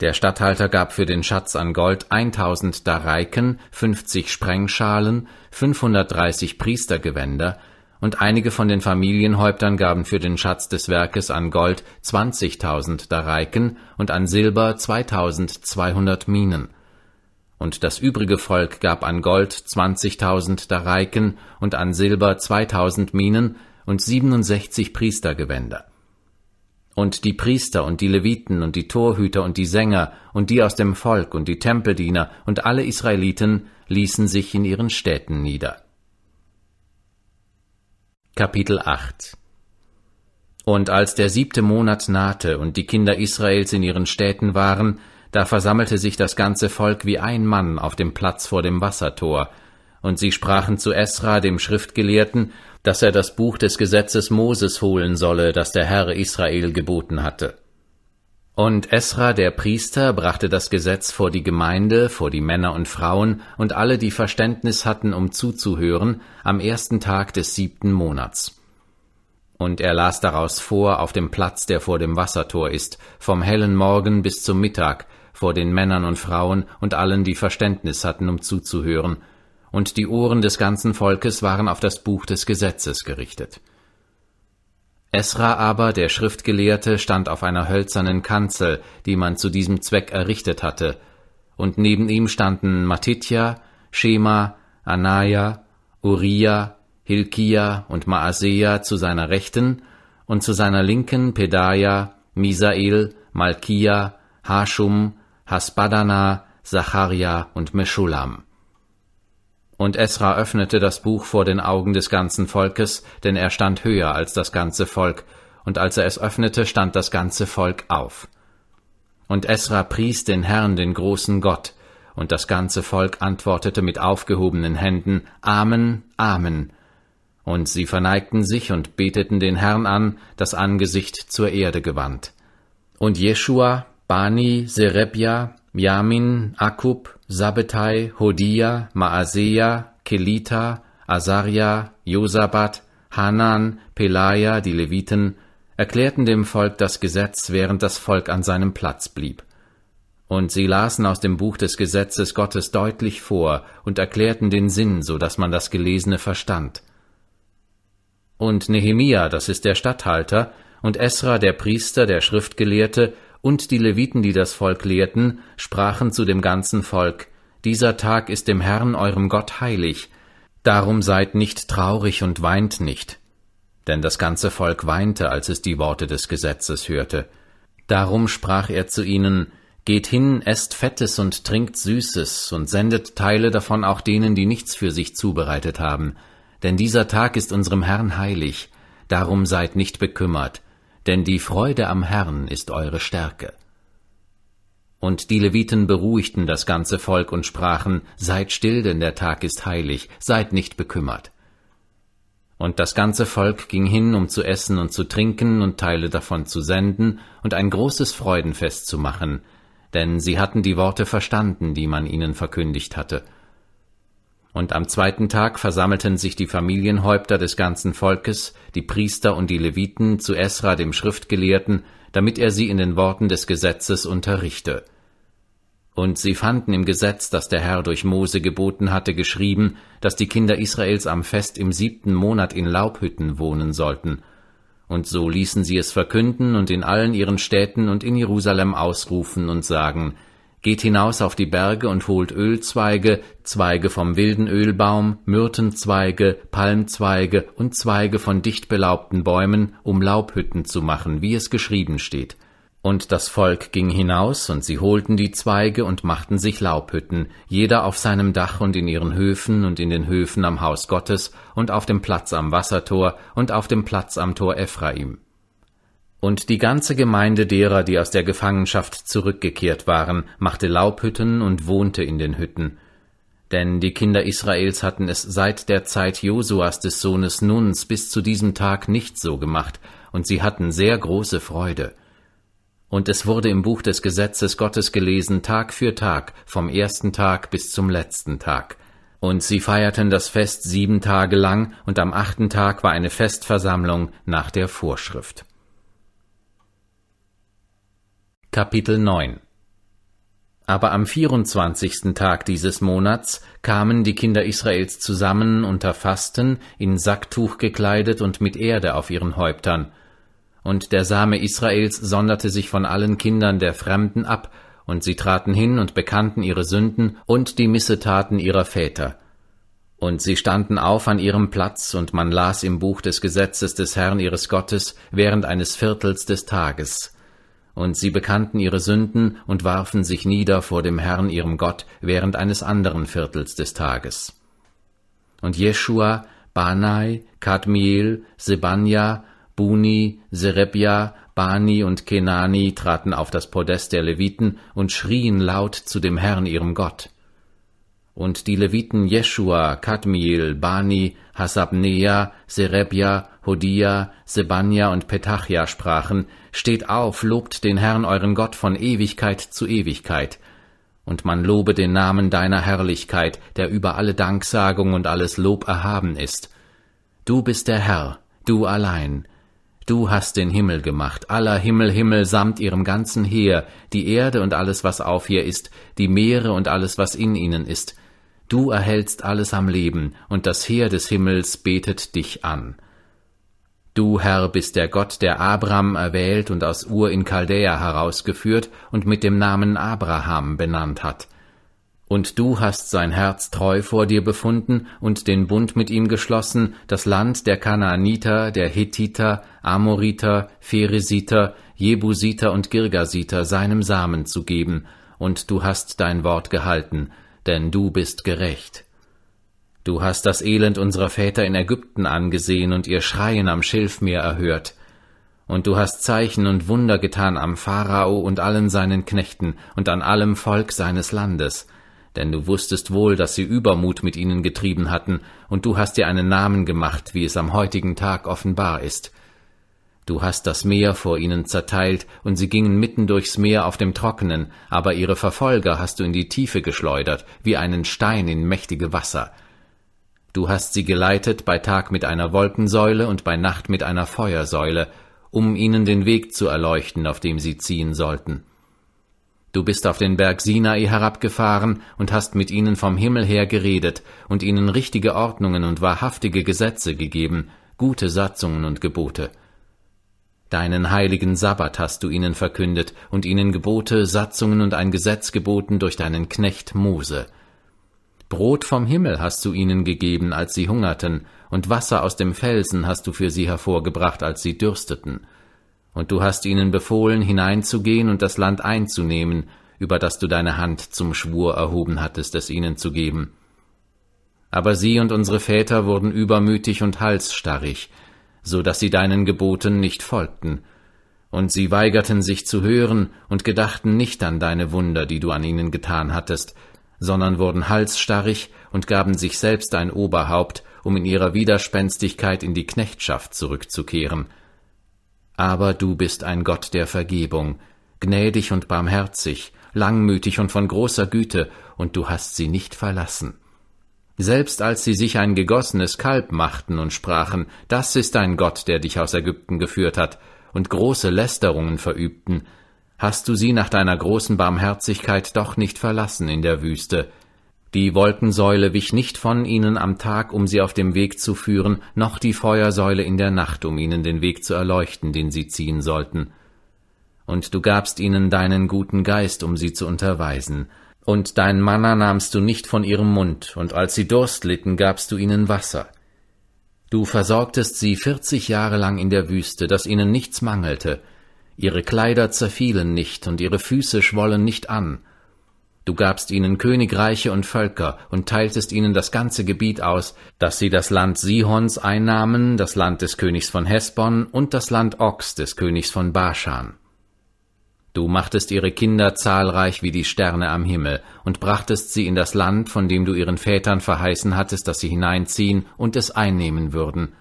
Der Statthalter gab für den Schatz an Gold 1000 Dareiken, 50 Sprengschalen, 530 Priestergewänder und einige von den Familienhäuptern gaben für den Schatz des Werkes an Gold 20.000 Dareiken und an Silber 2200 Minen. Und das übrige Volk gab an Gold 20.000 Dareiken und an Silber 2000 Minen, und 67 Priestergewänder. Und die Priester und die Leviten und die Torhüter und die Sänger und die aus dem Volk und die Tempeldiener und alle Israeliten ließen sich in ihren Städten nieder. Kapitel 8 Und als der siebte Monat nahte und die Kinder Israels in ihren Städten waren, da versammelte sich das ganze Volk wie ein Mann auf dem Platz vor dem Wassertor, und sie sprachen zu Esra, dem Schriftgelehrten, dass er das Buch des Gesetzes Moses holen solle, das der Herr Israel geboten hatte. Und Esra der Priester brachte das Gesetz vor die Gemeinde, vor die Männer und Frauen und alle, die Verständnis hatten, um zuzuhören, am ersten Tag des siebten Monats. Und er las daraus vor auf dem Platz, der vor dem Wassertor ist, vom hellen Morgen bis zum Mittag, vor den Männern und Frauen und allen, die Verständnis hatten, um zuzuhören, und die Ohren des ganzen Volkes waren auf das Buch des Gesetzes gerichtet. Esra aber, der Schriftgelehrte, stand auf einer hölzernen Kanzel, die man zu diesem Zweck errichtet hatte, und neben ihm standen Matitja, Schema, Anaya, Uriah, Hilkia und Maasea zu seiner Rechten und zu seiner Linken Pedaja, Misael, Malkia, Hashum, Hasbadana, Zacharia und Meschulam. Und Esra öffnete das Buch vor den Augen des ganzen Volkes, denn er stand höher als das ganze Volk, und als er es öffnete, stand das ganze Volk auf. Und Esra pries den Herrn, den großen Gott, und das ganze Volk antwortete mit aufgehobenen Händen, Amen, Amen. Und sie verneigten sich und beteten den Herrn an, das Angesicht zur Erde gewandt. Und Jeschua, Bani, Serebja, Jamin, Akub, Sabbetai, Hodia, Maaseia, Kelita, Asaria, Josabat, Hanan, Pelaja, die Leviten, erklärten dem Volk das Gesetz, während das Volk an seinem Platz blieb. Und sie lasen aus dem Buch des Gesetzes Gottes deutlich vor und erklärten den Sinn, so dass man das Gelesene verstand. Und Nehemia, das ist der Statthalter, und Esra, der Priester, der Schriftgelehrte, und die Leviten, die das Volk lehrten, sprachen zu dem ganzen Volk, Dieser Tag ist dem Herrn eurem Gott heilig, darum seid nicht traurig und weint nicht. Denn das ganze Volk weinte, als es die Worte des Gesetzes hörte. Darum sprach er zu ihnen, Geht hin, esst Fettes und trinkt Süßes und sendet Teile davon auch denen, die nichts für sich zubereitet haben. Denn dieser Tag ist unserem Herrn heilig, darum seid nicht bekümmert denn die Freude am Herrn ist eure Stärke. Und die Leviten beruhigten das ganze Volk und sprachen, Seid still, denn der Tag ist heilig, seid nicht bekümmert. Und das ganze Volk ging hin, um zu essen und zu trinken und Teile davon zu senden und ein großes Freudenfest zu machen, denn sie hatten die Worte verstanden, die man ihnen verkündigt hatte, und am zweiten Tag versammelten sich die Familienhäupter des ganzen Volkes, die Priester und die Leviten, zu Esra dem Schriftgelehrten, damit er sie in den Worten des Gesetzes unterrichte. Und sie fanden im Gesetz, das der Herr durch Mose geboten hatte, geschrieben, dass die Kinder Israels am Fest im siebten Monat in Laubhütten wohnen sollten. Und so ließen sie es verkünden und in allen ihren Städten und in Jerusalem ausrufen und sagen, geht hinaus auf die Berge und holt Ölzweige, Zweige vom wilden Ölbaum, Myrtenzweige, Palmzweige und Zweige von dicht belaubten Bäumen, um Laubhütten zu machen, wie es geschrieben steht. Und das Volk ging hinaus, und sie holten die Zweige und machten sich Laubhütten, jeder auf seinem Dach und in ihren Höfen und in den Höfen am Haus Gottes und auf dem Platz am Wassertor und auf dem Platz am Tor Ephraim. Und die ganze Gemeinde derer, die aus der Gefangenschaft zurückgekehrt waren, machte Laubhütten und wohnte in den Hütten. Denn die Kinder Israels hatten es seit der Zeit Josuas des Sohnes Nuns bis zu diesem Tag nicht so gemacht, und sie hatten sehr große Freude. Und es wurde im Buch des Gesetzes Gottes gelesen Tag für Tag, vom ersten Tag bis zum letzten Tag. Und sie feierten das Fest sieben Tage lang, und am achten Tag war eine Festversammlung nach der Vorschrift. Kapitel 9 aber am 24. Tag dieses Monats kamen die Kinder Israels zusammen unter Fasten, in Sacktuch gekleidet und mit Erde auf ihren Häuptern. Und der Same Israels sonderte sich von allen Kindern der Fremden ab, und sie traten hin und bekannten ihre Sünden und die Missetaten ihrer Väter. Und sie standen auf an ihrem Platz, und man las im Buch des Gesetzes des Herrn ihres Gottes während eines Viertels des Tages und sie bekannten ihre Sünden und warfen sich nieder vor dem Herrn ihrem Gott während eines anderen Viertels des Tages. Und Jeschua, Banai, Kadmiel, Sebania, Buni, Serebja, Bani und Kenani traten auf das Podest der Leviten und schrien laut zu dem Herrn ihrem Gott und die Leviten Jeschua, Kadmiel, Bani, Hasabnea, Serebja, Hodia, Sebania und Petachia sprachen, Steht auf, lobt den Herrn euren Gott von Ewigkeit zu Ewigkeit. Und man lobe den Namen deiner Herrlichkeit, der über alle Danksagung und alles Lob erhaben ist. Du bist der Herr, du allein. Du hast den Himmel gemacht, aller Himmel, Himmel samt ihrem ganzen Heer, die Erde und alles, was auf ihr ist, die Meere und alles, was in ihnen ist, Du erhältst alles am Leben, und das Heer des Himmels betet dich an. Du, Herr, bist der Gott, der Abram erwählt und aus Ur in Chaldäa herausgeführt und mit dem Namen Abraham benannt hat. Und du hast sein Herz treu vor dir befunden und den Bund mit ihm geschlossen, das Land der Kanaaniter, der Hethiter, Amoriter, Pheresiter, Jebusiter und Girgasiter seinem Samen zu geben, und du hast dein Wort gehalten, denn du bist gerecht. Du hast das Elend unserer Väter in Ägypten angesehen und ihr Schreien am Schilfmeer erhört. Und du hast Zeichen und Wunder getan am Pharao und allen seinen Knechten und an allem Volk seines Landes. Denn du wusstest wohl, dass sie Übermut mit ihnen getrieben hatten, und du hast dir einen Namen gemacht, wie es am heutigen Tag offenbar ist. Du hast das Meer vor ihnen zerteilt, und sie gingen mitten durchs Meer auf dem Trockenen, aber ihre Verfolger hast du in die Tiefe geschleudert, wie einen Stein in mächtige Wasser. Du hast sie geleitet bei Tag mit einer Wolkensäule und bei Nacht mit einer Feuersäule, um ihnen den Weg zu erleuchten, auf dem sie ziehen sollten. Du bist auf den Berg Sinai herabgefahren und hast mit ihnen vom Himmel her geredet und ihnen richtige Ordnungen und wahrhaftige Gesetze gegeben, gute Satzungen und Gebote. Deinen heiligen Sabbat hast du ihnen verkündet und ihnen Gebote, Satzungen und ein Gesetz geboten durch deinen Knecht Mose. Brot vom Himmel hast du ihnen gegeben, als sie hungerten, und Wasser aus dem Felsen hast du für sie hervorgebracht, als sie dürsteten. Und du hast ihnen befohlen, hineinzugehen und das Land einzunehmen, über das du deine Hand zum Schwur erhoben hattest, es ihnen zu geben. Aber sie und unsere Väter wurden übermütig und halsstarrig, so dass sie deinen Geboten nicht folgten. Und sie weigerten sich zu hören und gedachten nicht an deine Wunder, die du an ihnen getan hattest, sondern wurden halsstarrig und gaben sich selbst ein Oberhaupt, um in ihrer Widerspenstigkeit in die Knechtschaft zurückzukehren. Aber du bist ein Gott der Vergebung, gnädig und barmherzig, langmütig und von großer Güte, und du hast sie nicht verlassen. Selbst als sie sich ein gegossenes Kalb machten und sprachen, das ist dein Gott, der dich aus Ägypten geführt hat, und große Lästerungen verübten, hast du sie nach deiner großen Barmherzigkeit doch nicht verlassen in der Wüste. Die Wolkensäule wich nicht von ihnen am Tag, um sie auf dem Weg zu führen, noch die Feuersäule in der Nacht, um ihnen den Weg zu erleuchten, den sie ziehen sollten. Und du gabst ihnen deinen guten Geist, um sie zu unterweisen, und dein Manna nahmst du nicht von ihrem Mund, und als sie Durst litten, gabst du ihnen Wasser. Du versorgtest sie vierzig Jahre lang in der Wüste, dass ihnen nichts mangelte, ihre Kleider zerfielen nicht, und ihre Füße schwollen nicht an. Du gabst ihnen Königreiche und Völker, und teiltest ihnen das ganze Gebiet aus, dass sie das Land Sihons einnahmen, das Land des Königs von Hesbon und das Land Ox des Königs von Baschan. Du machtest ihre Kinder zahlreich wie die Sterne am Himmel und brachtest sie in das Land, von dem du ihren Vätern verheißen hattest, dass sie hineinziehen und es einnehmen würden.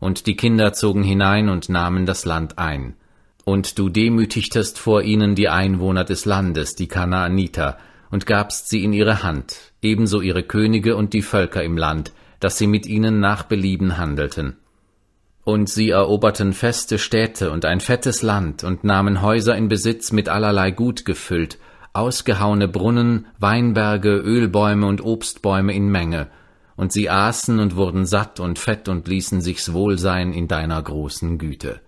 Und die Kinder zogen hinein und nahmen das Land ein. Und du demütigtest vor ihnen die Einwohner des Landes, die Kanaaniter, und gabst sie in ihre Hand, ebenso ihre Könige und die Völker im Land, dass sie mit ihnen nach Belieben handelten. Und sie eroberten feste Städte und ein fettes Land und nahmen Häuser in Besitz mit allerlei Gut gefüllt, ausgehauene Brunnen, Weinberge, Ölbäume und Obstbäume in Menge, und sie aßen und wurden satt und fett und ließen sich's wohl sein in deiner großen Güte.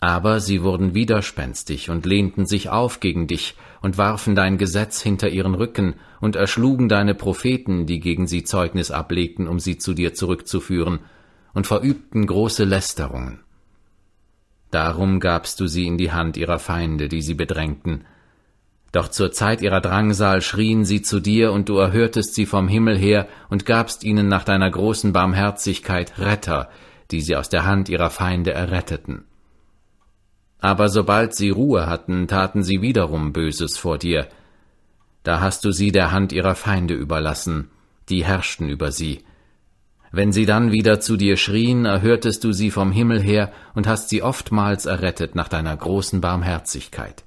Aber sie wurden widerspenstig und lehnten sich auf gegen dich und warfen dein Gesetz hinter ihren Rücken und erschlugen deine Propheten, die gegen sie Zeugnis ablegten, um sie zu dir zurückzuführen, und verübten große Lästerungen. Darum gabst du sie in die Hand ihrer Feinde, die sie bedrängten. Doch zur Zeit ihrer Drangsal schrien sie zu dir, und du erhörtest sie vom Himmel her und gabst ihnen nach deiner großen Barmherzigkeit Retter, die sie aus der Hand ihrer Feinde erretteten. Aber sobald sie Ruhe hatten, taten sie wiederum Böses vor dir. Da hast du sie der Hand ihrer Feinde überlassen, die herrschten über sie, wenn sie dann wieder zu dir schrien, erhörtest du sie vom Himmel her und hast sie oftmals errettet nach deiner großen Barmherzigkeit.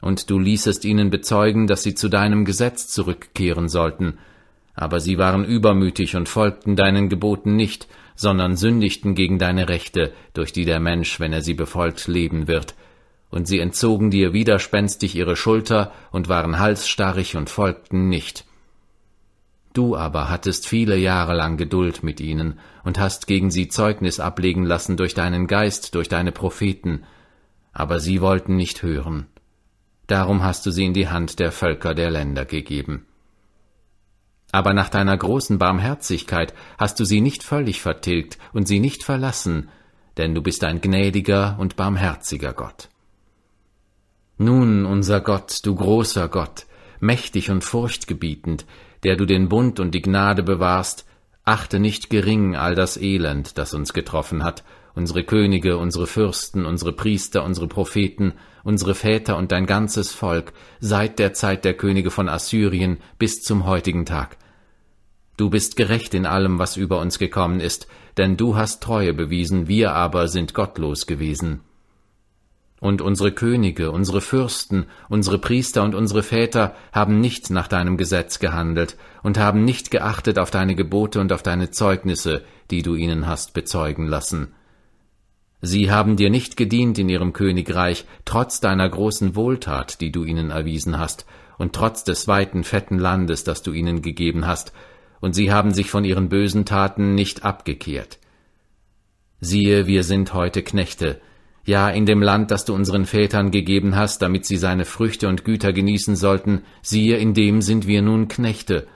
Und du ließest ihnen bezeugen, dass sie zu deinem Gesetz zurückkehren sollten, aber sie waren übermütig und folgten deinen Geboten nicht, sondern sündigten gegen deine Rechte, durch die der Mensch, wenn er sie befolgt, leben wird. Und sie entzogen dir widerspenstig ihre Schulter und waren halsstarrig und folgten nicht. Du aber hattest viele Jahre lang Geduld mit ihnen und hast gegen sie Zeugnis ablegen lassen durch deinen Geist, durch deine Propheten, aber sie wollten nicht hören. Darum hast du sie in die Hand der Völker der Länder gegeben. Aber nach deiner großen Barmherzigkeit hast du sie nicht völlig vertilgt und sie nicht verlassen, denn du bist ein gnädiger und barmherziger Gott. Nun, unser Gott, du großer Gott, mächtig und furchtgebietend, der du den Bund und die Gnade bewahrst, achte nicht gering all das Elend, das uns getroffen hat, unsere Könige, unsere Fürsten, unsere Priester, unsere Propheten, unsere Väter und dein ganzes Volk, seit der Zeit der Könige von Assyrien bis zum heutigen Tag. Du bist gerecht in allem, was über uns gekommen ist, denn du hast Treue bewiesen, wir aber sind gottlos gewesen und unsere Könige, unsere Fürsten, unsere Priester und unsere Väter haben nicht nach deinem Gesetz gehandelt und haben nicht geachtet auf deine Gebote und auf deine Zeugnisse, die du ihnen hast bezeugen lassen. Sie haben dir nicht gedient in ihrem Königreich, trotz deiner großen Wohltat, die du ihnen erwiesen hast, und trotz des weiten, fetten Landes, das du ihnen gegeben hast, und sie haben sich von ihren bösen Taten nicht abgekehrt. Siehe, wir sind heute Knechte, ja in dem Land, das du unseren Vätern gegeben hast, damit sie seine Früchte und Güter genießen sollten, siehe, in dem sind wir nun Knechte,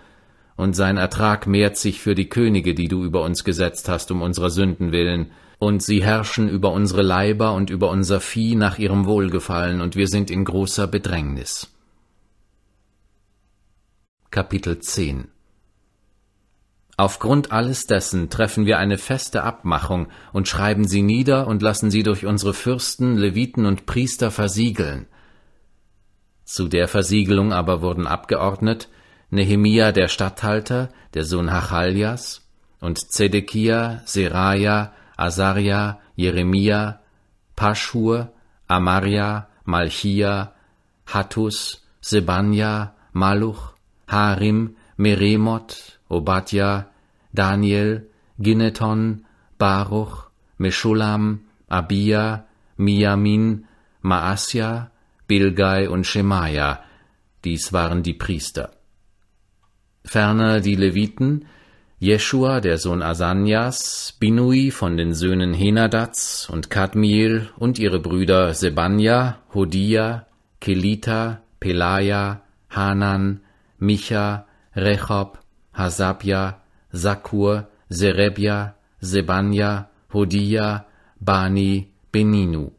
und sein Ertrag mehrt sich für die Könige, die du über uns gesetzt hast, um unserer Sünden willen, und sie herrschen über unsere Leiber und über unser Vieh nach ihrem Wohlgefallen, und wir sind in großer Bedrängnis. Kapitel 10 Aufgrund alles dessen treffen wir eine feste Abmachung und schreiben sie nieder und lassen sie durch unsere Fürsten, Leviten und Priester versiegeln. Zu der Versiegelung aber wurden abgeordnet Nehemia der Statthalter, der Sohn Hachaljas, und Zedekia, Seraja, Asaria, Jeremia, Paschur, Amaria, Malchia, Hattus, Sebania, Maluch, Harim, Meremot, Obadja, Daniel, Ginneton, Baruch, Meschulam, Abia, Miamin, Maasja, Bilgai und Schemaja, dies waren die Priester. Ferner die Leviten, Jeschua, der Sohn Asanjas, Binui von den Söhnen Henadats und Kadmiel und ihre Brüder Sebanja, Hodia, Kelita, Pelaja, Hanan, Micha, Rechob, Hasabja, Sakur, Serebia, Sebania, Hodia, Bani, Beninu.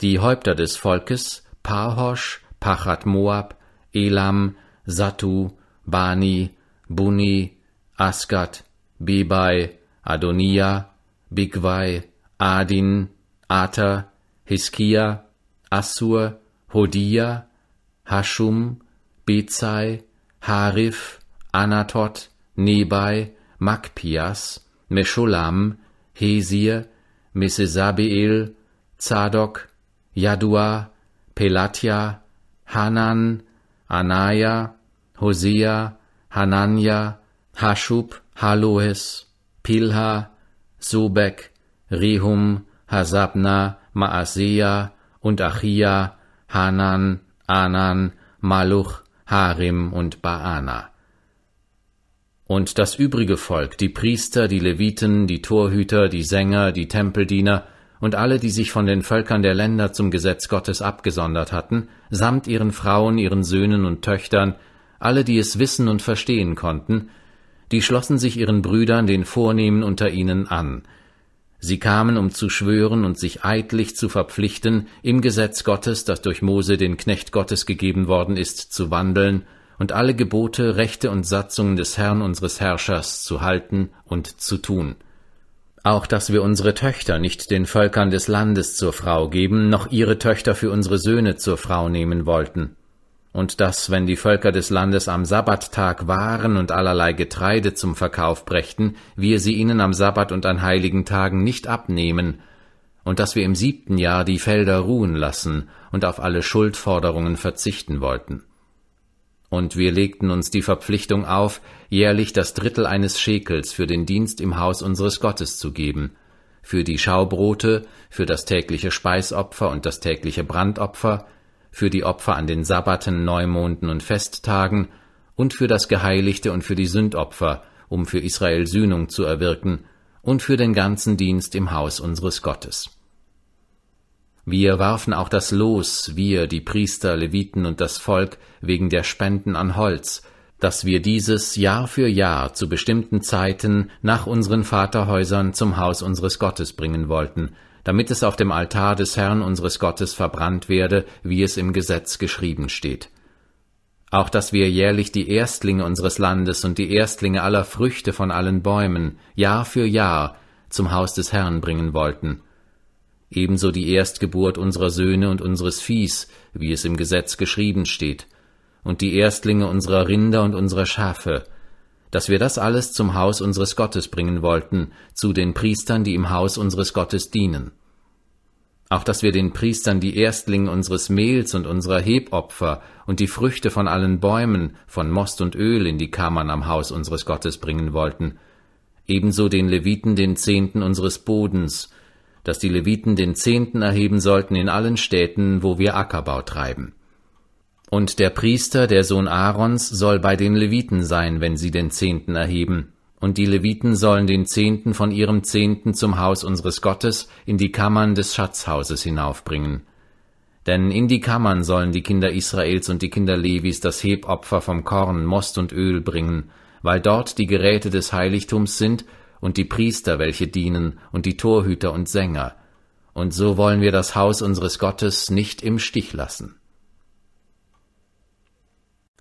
Die Häupter des Volkes Parhosh, Pachat Moab, Elam, Satu, Bani, Buni, Asgat, Bebai, Adonia, Bigwai, Adin, Ater, Hiskia, Assur, Hodia, Hashum, Bezai, Harif, Anatot, Nebai, Magpias, Meschulam, Hesir, Mesesabeel, Zadok, Jadua, Pelatia, Hanan, Anaya, Hosea, Hanania, Hashub, Halohes, Pilha, Sobek, Rehum, Hasabna, Maaseia und Achia, Hanan, Anan, Maluch, Harim und Baana. Und das übrige Volk, die Priester, die Leviten, die Torhüter, die Sänger, die Tempeldiener und alle, die sich von den Völkern der Länder zum Gesetz Gottes abgesondert hatten, samt ihren Frauen, ihren Söhnen und Töchtern, alle, die es wissen und verstehen konnten, die schlossen sich ihren Brüdern, den Vornehmen unter ihnen, an. Sie kamen, um zu schwören und sich eidlich zu verpflichten, im Gesetz Gottes, das durch Mose den Knecht Gottes gegeben worden ist, zu wandeln und alle Gebote, Rechte und Satzungen des Herrn unseres Herrschers zu halten und zu tun. Auch dass wir unsere Töchter nicht den Völkern des Landes zur Frau geben, noch ihre Töchter für unsere Söhne zur Frau nehmen wollten. Und dass, wenn die Völker des Landes am Sabbattag Waren und allerlei Getreide zum Verkauf brächten, wir sie ihnen am Sabbat und an heiligen Tagen nicht abnehmen, und dass wir im siebten Jahr die Felder ruhen lassen und auf alle Schuldforderungen verzichten wollten. Und wir legten uns die Verpflichtung auf, jährlich das Drittel eines Schekels für den Dienst im Haus unseres Gottes zu geben, für die Schaubrote, für das tägliche Speisopfer und das tägliche Brandopfer, für die Opfer an den Sabbaten, Neumonden und Festtagen und für das Geheiligte und für die Sündopfer, um für Israel Sühnung zu erwirken, und für den ganzen Dienst im Haus unseres Gottes. Wir warfen auch das Los, wir, die Priester, Leviten und das Volk, wegen der Spenden an Holz, dass wir dieses Jahr für Jahr zu bestimmten Zeiten nach unseren Vaterhäusern zum Haus unseres Gottes bringen wollten, damit es auf dem Altar des Herrn unseres Gottes verbrannt werde, wie es im Gesetz geschrieben steht. Auch dass wir jährlich die Erstlinge unseres Landes und die Erstlinge aller Früchte von allen Bäumen, Jahr für Jahr, zum Haus des Herrn bringen wollten, ebenso die Erstgeburt unserer Söhne und unseres Viehs, wie es im Gesetz geschrieben steht, und die Erstlinge unserer Rinder und unserer Schafe, dass wir das alles zum Haus unseres Gottes bringen wollten, zu den Priestern, die im Haus unseres Gottes dienen. Auch dass wir den Priestern die Erstlinge unseres Mehls und unserer Hebopfer und die Früchte von allen Bäumen, von Most und Öl in die Kammern am Haus unseres Gottes bringen wollten, ebenso den Leviten den Zehnten unseres Bodens dass die Leviten den Zehnten erheben sollten in allen Städten, wo wir Ackerbau treiben. Und der Priester, der Sohn Aarons, soll bei den Leviten sein, wenn sie den Zehnten erheben. Und die Leviten sollen den Zehnten von ihrem Zehnten zum Haus unseres Gottes in die Kammern des Schatzhauses hinaufbringen. Denn in die Kammern sollen die Kinder Israels und die Kinder Levis das Hebopfer vom Korn, Most und Öl bringen, weil dort die Geräte des Heiligtums sind und die Priester, welche dienen, und die Torhüter und Sänger, und so wollen wir das Haus unseres Gottes nicht im Stich lassen.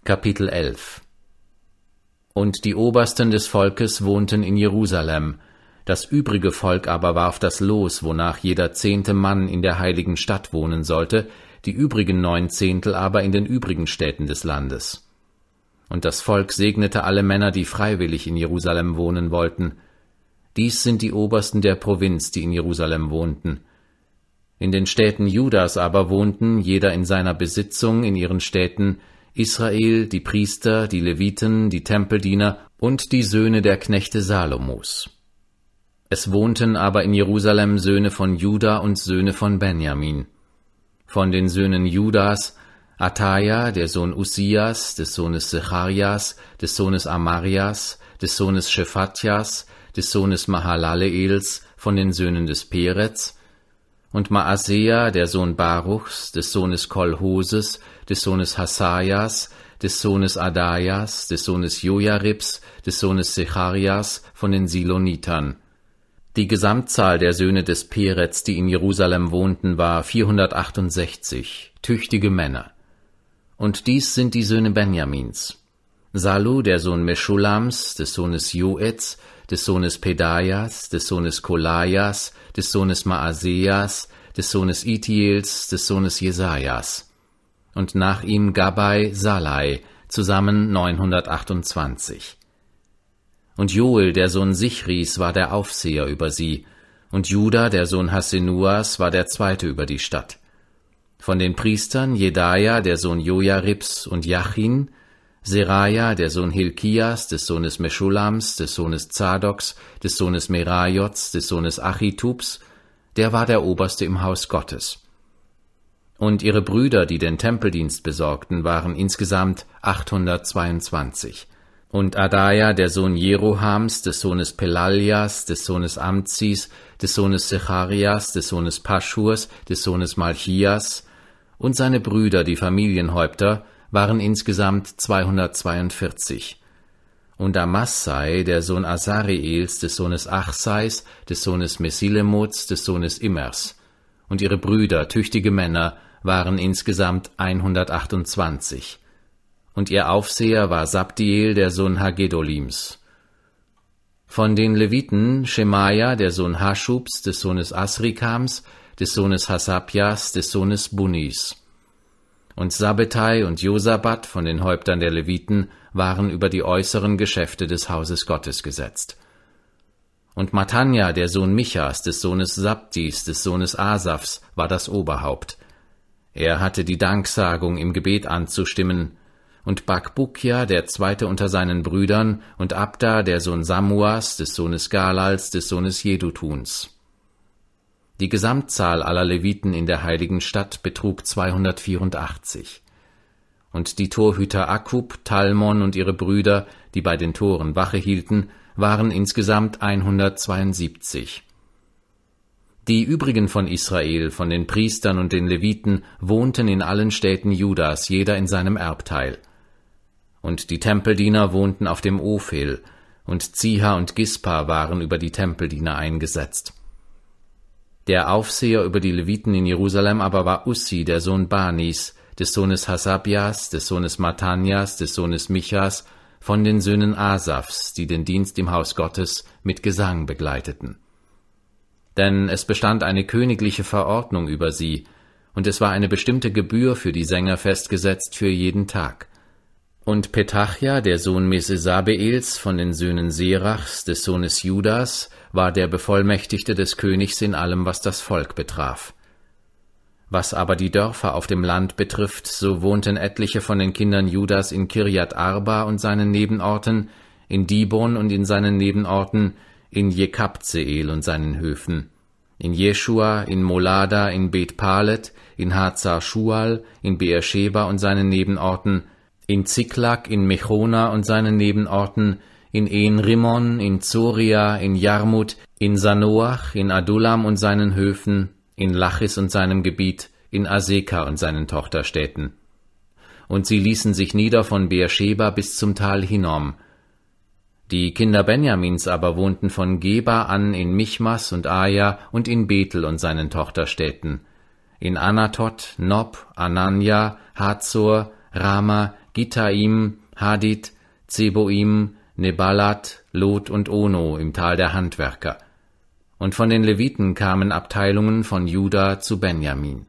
Kapitel 11 Und die Obersten des Volkes wohnten in Jerusalem, das übrige Volk aber warf das Los, wonach jeder zehnte Mann in der heiligen Stadt wohnen sollte, die übrigen neun Zehntel aber in den übrigen Städten des Landes. Und das Volk segnete alle Männer, die freiwillig in Jerusalem wohnen wollten, dies sind die Obersten der Provinz, die in Jerusalem wohnten. In den Städten Judas aber wohnten, jeder in seiner Besitzung in ihren Städten, Israel, die Priester, die Leviten, die Tempeldiener und die Söhne der Knechte Salomos. Es wohnten aber in Jerusalem Söhne von Juda und Söhne von Benjamin. Von den Söhnen Judas Ataja, der Sohn Usias, des Sohnes Secharias, des Sohnes Amarias, des Sohnes Shephatjas, des Sohnes Mahalaleels von den Söhnen des Perez, und Maasea, der Sohn Baruchs, des Sohnes Kolhoses, des Sohnes Hassaias, des Sohnes Adaias, des Sohnes Jojaribs, des Sohnes Secharias von den Silonitern. Die Gesamtzahl der Söhne des Perez, die in Jerusalem wohnten, war 468, tüchtige Männer. Und dies sind die Söhne Benjamins. Salu, der Sohn Meschulams, des Sohnes Joetz, des Sohnes Pedaias, des Sohnes Kolaias, des Sohnes Maaseas, des Sohnes Itiels, des Sohnes Jesajas. Und nach ihm Gabai Salai, zusammen 928. Und Joel, der Sohn Sichris, war der Aufseher über sie, und Judah, der Sohn Hassenuas, war der Zweite über die Stadt. Von den Priestern Jedaja, der Sohn Jojaribs und Jachin, Seraja, der Sohn Hilkias, des Sohnes Meschulams, des Sohnes Zadoks, des Sohnes Merajots, des Sohnes Achitubs, der war der Oberste im Haus Gottes. Und ihre Brüder, die den Tempeldienst besorgten, waren insgesamt 822. Und Adaja, der Sohn Jerohams, des Sohnes Pelalias, des Sohnes Amzis, des Sohnes Secharias, des Sohnes Paschurs, des Sohnes Malchias, und seine Brüder, die Familienhäupter, waren insgesamt 242. Und Amassai, der Sohn Asariels, des Sohnes Achseis, des Sohnes Mesilemots, des Sohnes Immers, und ihre Brüder, tüchtige Männer, waren insgesamt 128. Und ihr Aufseher war Sabdiel, der Sohn Hagedolims. Von den Leviten Shemaja, der Sohn Haschubs, des Sohnes Asrikams, des Sohnes Hasapjas, des Sohnes Bunis und Sabbetai und Josabat von den Häuptern der Leviten waren über die äußeren Geschäfte des Hauses Gottes gesetzt. Und Matanja, der Sohn Michas, des Sohnes Sabdis, des Sohnes Asafs, war das Oberhaupt. Er hatte die Danksagung im Gebet anzustimmen, und Bakbukia, der Zweite unter seinen Brüdern, und Abda, der Sohn Samuas, des Sohnes Galals, des Sohnes Jedutuns. Die Gesamtzahl aller Leviten in der heiligen Stadt betrug 284. Und die Torhüter Akub, Talmon und ihre Brüder, die bei den Toren Wache hielten, waren insgesamt 172. Die übrigen von Israel, von den Priestern und den Leviten, wohnten in allen Städten Judas, jeder in seinem Erbteil. Und die Tempeldiener wohnten auf dem Ophel, und Ziha und Gispa waren über die Tempeldiener eingesetzt. Der Aufseher über die Leviten in Jerusalem aber war Ussi, der Sohn Banis, des Sohnes Hasabias, des Sohnes Matanias, des Sohnes Michas, von den Söhnen Asafs, die den Dienst im Haus Gottes mit Gesang begleiteten. Denn es bestand eine königliche Verordnung über sie, und es war eine bestimmte Gebühr für die Sänger festgesetzt für jeden Tag. Und Petachia, der Sohn Mesesabeels von den Söhnen Serachs, des Sohnes Judas, war der Bevollmächtigte des Königs in allem, was das Volk betraf. Was aber die Dörfer auf dem Land betrifft, so wohnten etliche von den Kindern Judas in Kirjat Arba und seinen Nebenorten, in Dibon und in seinen Nebenorten, in Jekabzeel und seinen Höfen, in Jeschua, in Molada, in Bet-Palet, in Hazar Shual, in Beersheba und seinen Nebenorten, in Ziklag, in Mechona und seinen Nebenorten, in En-Rimmon, in Zoria, in Jarmut, in Sanoach, in Adullam und seinen Höfen, in Lachis und seinem Gebiet, in Aseka und seinen Tochterstädten. Und sie ließen sich nieder von Beersheba bis zum Tal Hinnom. Die Kinder Benjamins aber wohnten von Geba an in Michmas und Aja und in Bethel und seinen Tochterstädten, in Anatot, Nob, Anania, Hazor, Rama, Gittaim, Hadid, Zeboim, Nebalat, Lot und Ono im Tal der Handwerker. Und von den Leviten kamen Abteilungen von Juda zu Benjamin.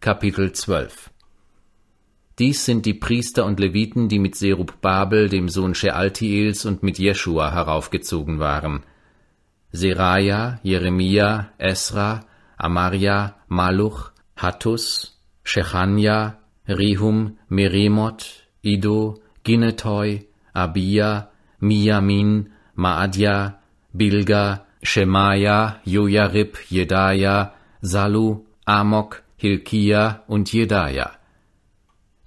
Kapitel 12 Dies sind die Priester und Leviten, die mit Serub Babel, dem Sohn Shealtiels, und mit Jeschua heraufgezogen waren. Seraja, Jeremia, Esra, Amaria, Maluch, Hattus, Shechania, Rihum, Meremot, Ido, Ginnetoi, Abia, Miamin, Maadja, Bilga, Schemaja, Jojarib, Jedaja, Salu, Amok, Hilkia und Jedaja.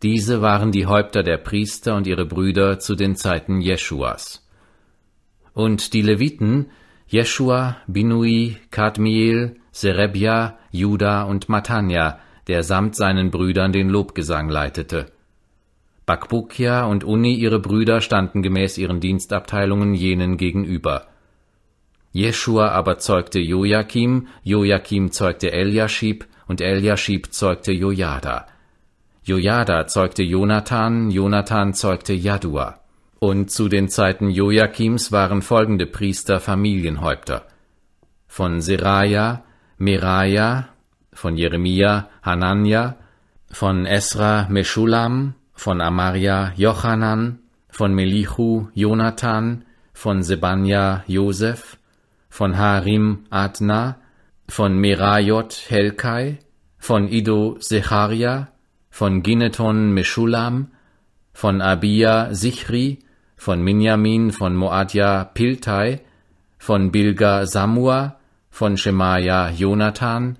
Diese waren die Häupter der Priester und ihre Brüder zu den Zeiten Jeschuas. Und die Leviten, Jeschua, Binui, Kadmiel, Serebia, Juda und Matanja, der samt seinen Brüdern den Lobgesang leitete. Bakbukia und Unni, ihre Brüder, standen gemäß ihren Dienstabteilungen jenen gegenüber. Jeschua aber zeugte Joachim, Joachim zeugte Eliaschib und Eliaschib zeugte Jojada. Jojada zeugte Jonathan, Jonathan zeugte Jadua. Und zu den Zeiten Joachims waren folgende Priester Familienhäupter. Von Seraja, Meraja, von Jeremia, Hanania, von Esra, Meschulam, von Amaria Jochanan, von Melichu Jonathan, von Sebania Josef, von Harim Adna, von Merajot Helkai, von Ido Secharia, von Gineton Meschulam, von Abia Sichri, von Minyamin von Moadja Piltai, von Bilga Samua, von Shemaja Jonathan,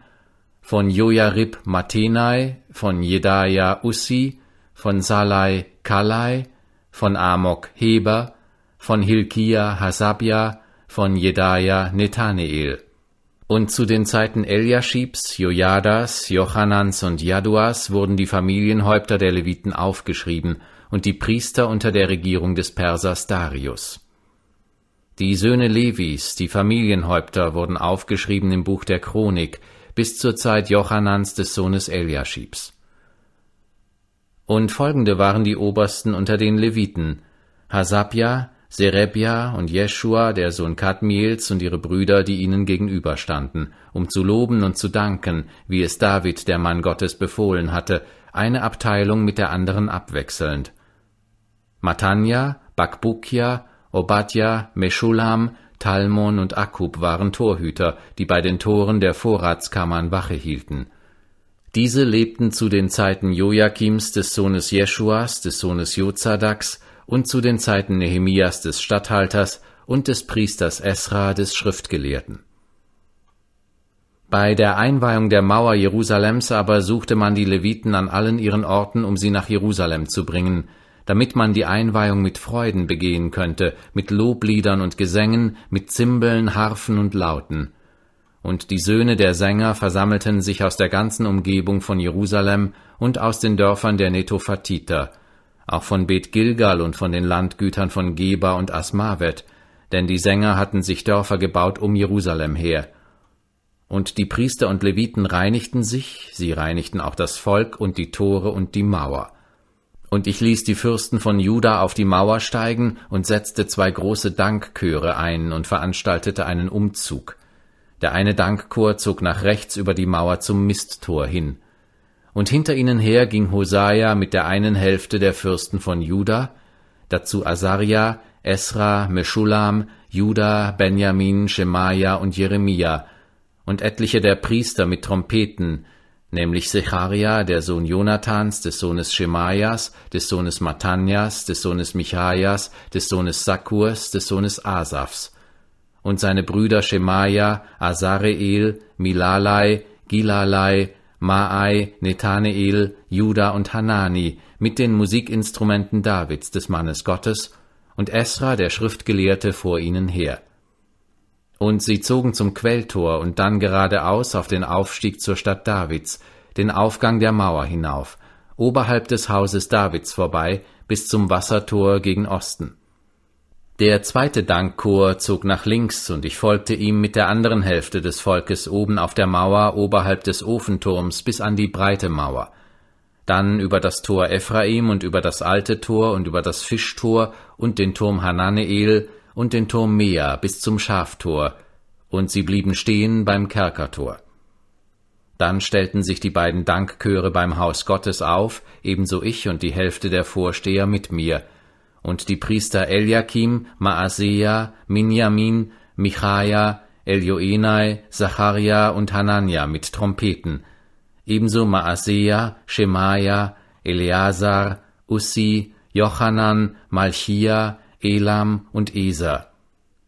von Jojarib Matenai, von Jedaja Ussi, von Salai Kalai, von Amok Heber, von Hilkia Hasabia, von Jedaja Netanael. Und zu den Zeiten Eliaschibs, Jojadas, Jochanans und Jaduas wurden die Familienhäupter der Leviten aufgeschrieben und die Priester unter der Regierung des Persers Darius. Die Söhne Levis, die Familienhäupter, wurden aufgeschrieben im Buch der Chronik bis zur Zeit Jochanans des Sohnes Eliaschibs. Und folgende waren die Obersten unter den Leviten: Hasabja, Serebja und Jeschua, der Sohn Kadmiels und ihre Brüder, die ihnen gegenüberstanden, um zu loben und zu danken, wie es David, der Mann Gottes, befohlen hatte, eine Abteilung mit der anderen abwechselnd. Matanja, Bakbukia, Obadja, Meschulam, Talmon und Akkub waren Torhüter, die bei den Toren der Vorratskammern Wache hielten. Diese lebten zu den Zeiten Joachims des Sohnes Jeschuas, des Sohnes Jozadaks und zu den Zeiten Nehemias des Statthalters und des Priesters Esra des Schriftgelehrten. Bei der Einweihung der Mauer Jerusalems aber suchte man die Leviten an allen ihren Orten, um sie nach Jerusalem zu bringen, damit man die Einweihung mit Freuden begehen könnte, mit Lobliedern und Gesängen, mit Zimbeln, Harfen und Lauten, und die Söhne der Sänger versammelten sich aus der ganzen Umgebung von Jerusalem und aus den Dörfern der Netophatiter, auch von Beth Gilgal und von den Landgütern von Geba und Asmavet, denn die Sänger hatten sich Dörfer gebaut um Jerusalem her. Und die Priester und Leviten reinigten sich, sie reinigten auch das Volk und die Tore und die Mauer. Und ich ließ die Fürsten von Juda auf die Mauer steigen und setzte zwei große Dankchöre ein und veranstaltete einen Umzug. Der eine Dankchor zog nach rechts über die Mauer zum Misttor hin. Und hinter ihnen her ging Hosaja mit der einen Hälfte der Fürsten von Juda, dazu Asaria, Esra, Meschulam, Juda, Benjamin, Schemaja und Jeremia und etliche der Priester mit Trompeten, nämlich Secharia, der Sohn Jonathans, des Sohnes Schemajas, des Sohnes Matanjas, des Sohnes Michajas, des Sohnes Sakurs, des Sohnes Asafs, und seine Brüder Schemaja, Azareel, Milalai, Gilalai, Maai, Netanael, Juda und Hanani mit den Musikinstrumenten Davids des Mannes Gottes und Esra, der Schriftgelehrte, vor ihnen her. Und sie zogen zum Quelltor und dann geradeaus auf den Aufstieg zur Stadt Davids, den Aufgang der Mauer hinauf, oberhalb des Hauses Davids vorbei, bis zum Wassertor gegen Osten. Der zweite Dankchor zog nach links, und ich folgte ihm mit der anderen Hälfte des Volkes oben auf der Mauer oberhalb des Ofenturms bis an die breite Mauer, dann über das Tor Ephraim und über das alte Tor und über das Fischtor und den Turm Hananeel und den Turm Mea bis zum Schaftor, und sie blieben stehen beim Kerkertor. Dann stellten sich die beiden Dankchöre beim Haus Gottes auf, ebenso ich und die Hälfte der Vorsteher mit mir, und die Priester Eliakim, Maaseia, Minjamin, Michaja, Elioenai, Zacharia und Hanania mit Trompeten, ebenso Maaseia, Schemaja, Eleazar, Ussi, Jochanan, Malchia, Elam und Eser.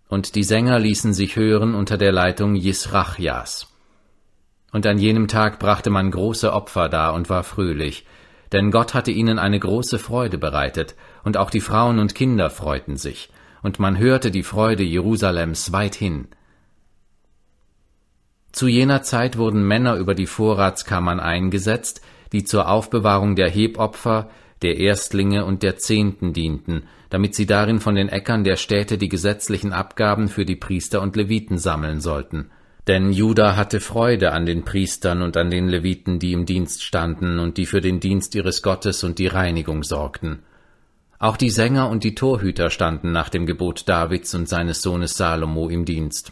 Und die Sänger ließen sich hören unter der Leitung Jisrachjas. Und an jenem Tag brachte man große Opfer dar und war fröhlich, denn Gott hatte ihnen eine große Freude bereitet, und auch die Frauen und Kinder freuten sich, und man hörte die Freude Jerusalems weithin. Zu jener Zeit wurden Männer über die Vorratskammern eingesetzt, die zur Aufbewahrung der Hebopfer, der Erstlinge und der Zehnten dienten, damit sie darin von den Äckern der Städte die gesetzlichen Abgaben für die Priester und Leviten sammeln sollten. Denn Juda hatte Freude an den Priestern und an den Leviten, die im Dienst standen und die für den Dienst ihres Gottes und die Reinigung sorgten. Auch die Sänger und die Torhüter standen nach dem Gebot Davids und seines Sohnes Salomo im Dienst.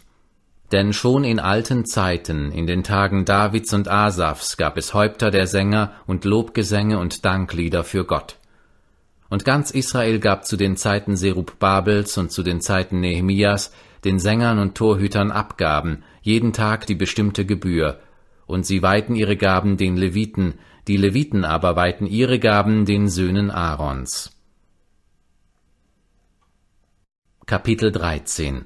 Denn schon in alten Zeiten, in den Tagen Davids und Asafs, gab es Häupter der Sänger und Lobgesänge und Danklieder für Gott. Und ganz Israel gab zu den Zeiten Serub Babels und zu den Zeiten Nehemias den Sängern und Torhütern Abgaben, jeden Tag die bestimmte Gebühr, und sie weihten ihre Gaben den Leviten, die Leviten aber weihten ihre Gaben den Söhnen Aarons. Kapitel 13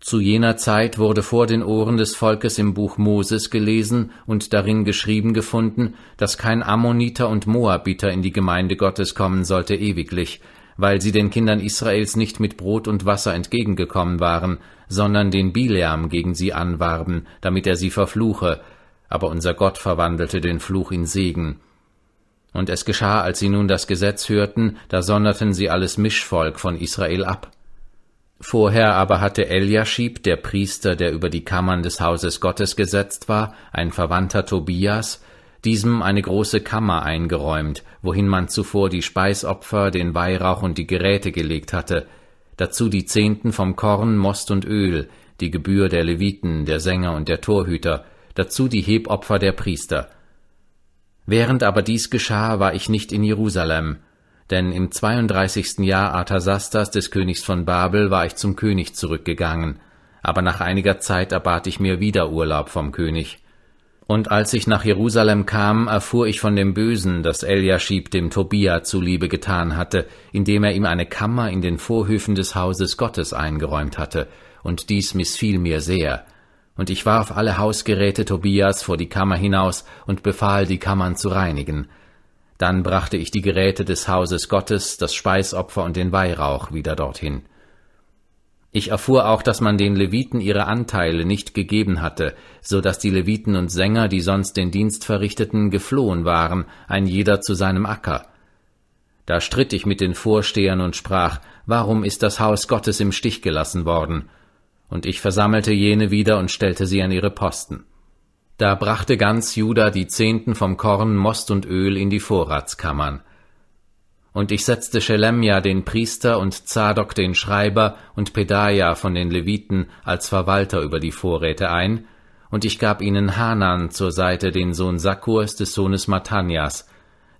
Zu jener Zeit wurde vor den Ohren des Volkes im Buch Moses gelesen und darin geschrieben gefunden, dass kein Ammoniter und Moabiter in die Gemeinde Gottes kommen sollte ewiglich, weil sie den Kindern Israels nicht mit Brot und Wasser entgegengekommen waren, sondern den Bileam gegen sie anwarben, damit er sie verfluche, aber unser Gott verwandelte den Fluch in Segen, und es geschah, als sie nun das Gesetz hörten, da sonderten sie alles Mischvolk von Israel ab. Vorher aber hatte Eliaschib, der Priester, der über die Kammern des Hauses Gottes gesetzt war, ein Verwandter Tobias, diesem eine große Kammer eingeräumt, wohin man zuvor die Speisopfer, den Weihrauch und die Geräte gelegt hatte, dazu die Zehnten vom Korn, Most und Öl, die Gebühr der Leviten, der Sänger und der Torhüter, dazu die Hebopfer der Priester – Während aber dies geschah, war ich nicht in Jerusalem, denn im 32. Jahr Arthasastas des Königs von Babel war ich zum König zurückgegangen, aber nach einiger Zeit erbat ich mir wieder Urlaub vom König. Und als ich nach Jerusalem kam, erfuhr ich von dem Bösen, das Eliaschib dem Tobia zuliebe getan hatte, indem er ihm eine Kammer in den Vorhöfen des Hauses Gottes eingeräumt hatte, und dies missfiel mir sehr, und ich warf alle Hausgeräte Tobias vor die Kammer hinaus und befahl, die Kammern zu reinigen. Dann brachte ich die Geräte des Hauses Gottes, das Speisopfer und den Weihrauch wieder dorthin. Ich erfuhr auch, dass man den Leviten ihre Anteile nicht gegeben hatte, so dass die Leviten und Sänger, die sonst den Dienst verrichteten, geflohen waren, ein jeder zu seinem Acker. Da stritt ich mit den Vorstehern und sprach, Warum ist das Haus Gottes im Stich gelassen worden? und ich versammelte jene wieder und stellte sie an ihre Posten. Da brachte ganz Juda die Zehnten vom Korn, Most und Öl in die Vorratskammern. Und ich setzte Schelemja den Priester und Zadok den Schreiber und Pedaja von den Leviten als Verwalter über die Vorräte ein, und ich gab ihnen Hanan zur Seite, den Sohn Sakurs des Sohnes Matanias,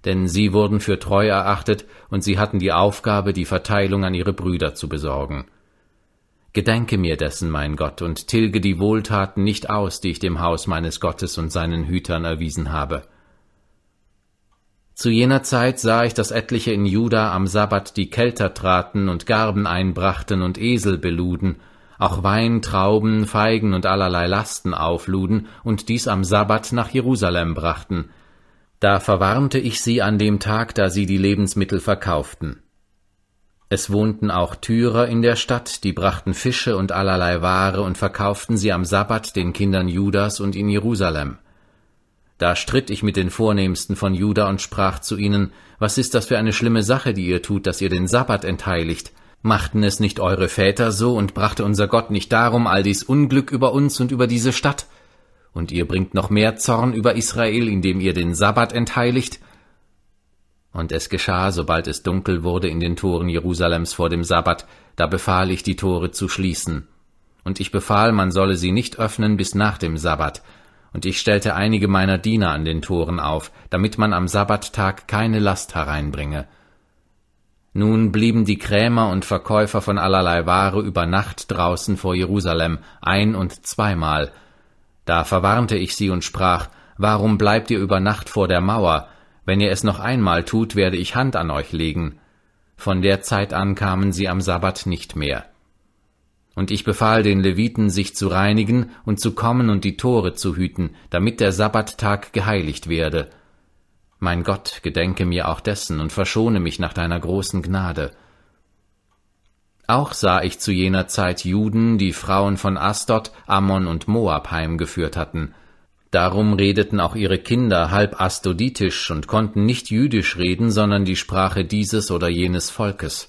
denn sie wurden für treu erachtet und sie hatten die Aufgabe, die Verteilung an ihre Brüder zu besorgen. Gedenke mir dessen, mein Gott, und tilge die Wohltaten nicht aus, die ich dem Haus meines Gottes und seinen Hütern erwiesen habe. Zu jener Zeit sah ich, dass etliche in Juda am Sabbat die Kelter traten und Garben einbrachten und Esel beluden, auch Wein, Trauben, Feigen und allerlei Lasten aufluden und dies am Sabbat nach Jerusalem brachten. Da verwarnte ich sie an dem Tag, da sie die Lebensmittel verkauften. Es wohnten auch Tyrer in der Stadt, die brachten Fische und allerlei Ware und verkauften sie am Sabbat den Kindern Judas und in Jerusalem. Da stritt ich mit den Vornehmsten von Juda und sprach zu ihnen, Was ist das für eine schlimme Sache, die ihr tut, dass ihr den Sabbat entheiligt? Machten es nicht eure Väter so und brachte unser Gott nicht darum all dies Unglück über uns und über diese Stadt? Und ihr bringt noch mehr Zorn über Israel, indem ihr den Sabbat entheiligt? Und es geschah, sobald es dunkel wurde in den Toren Jerusalems vor dem Sabbat, da befahl ich die Tore zu schließen. Und ich befahl, man solle sie nicht öffnen bis nach dem Sabbat, und ich stellte einige meiner Diener an den Toren auf, damit man am Sabbattag keine Last hereinbringe. Nun blieben die Krämer und Verkäufer von allerlei Ware über Nacht draußen vor Jerusalem, ein und zweimal. Da verwarnte ich sie und sprach, Warum bleibt ihr über Nacht vor der Mauer? Wenn ihr es noch einmal tut, werde ich Hand an euch legen. Von der Zeit an kamen sie am Sabbat nicht mehr. Und ich befahl den Leviten, sich zu reinigen und zu kommen und die Tore zu hüten, damit der Sabbattag geheiligt werde. Mein Gott, gedenke mir auch dessen und verschone mich nach deiner großen Gnade. Auch sah ich zu jener Zeit Juden, die Frauen von Astod, Ammon und Moab heimgeführt hatten, Darum redeten auch ihre Kinder halb astoditisch und konnten nicht jüdisch reden, sondern die Sprache dieses oder jenes Volkes.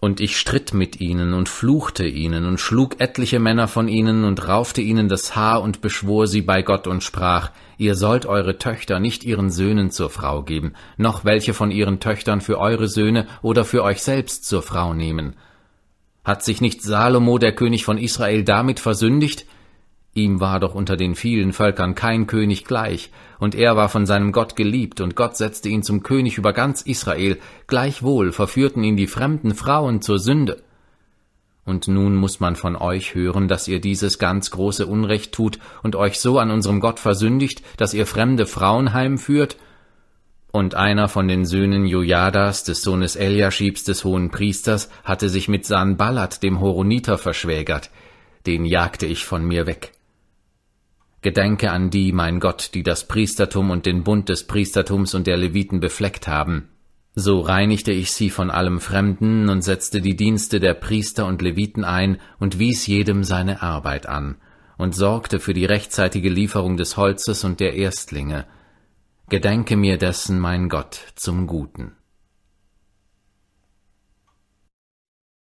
Und ich stritt mit ihnen und fluchte ihnen und schlug etliche Männer von ihnen und raufte ihnen das Haar und beschwor sie bei Gott und sprach, ihr sollt eure Töchter nicht ihren Söhnen zur Frau geben, noch welche von ihren Töchtern für eure Söhne oder für euch selbst zur Frau nehmen. Hat sich nicht Salomo, der König von Israel, damit versündigt, Ihm war doch unter den vielen Völkern kein König gleich, und er war von seinem Gott geliebt, und Gott setzte ihn zum König über ganz Israel, gleichwohl verführten ihn die fremden Frauen zur Sünde. Und nun muß man von euch hören, dass ihr dieses ganz große Unrecht tut und euch so an unserem Gott versündigt, dass ihr fremde Frauen heimführt? Und einer von den Söhnen Jojadas, des Sohnes Eliaschibs des hohen Priesters, hatte sich mit Sanballat, dem Horoniter, verschwägert. Den jagte ich von mir weg. Gedenke an die, mein Gott, die das Priestertum und den Bund des Priestertums und der Leviten befleckt haben. So reinigte ich sie von allem Fremden und setzte die Dienste der Priester und Leviten ein und wies jedem seine Arbeit an und sorgte für die rechtzeitige Lieferung des Holzes und der Erstlinge. Gedenke mir dessen, mein Gott, zum Guten.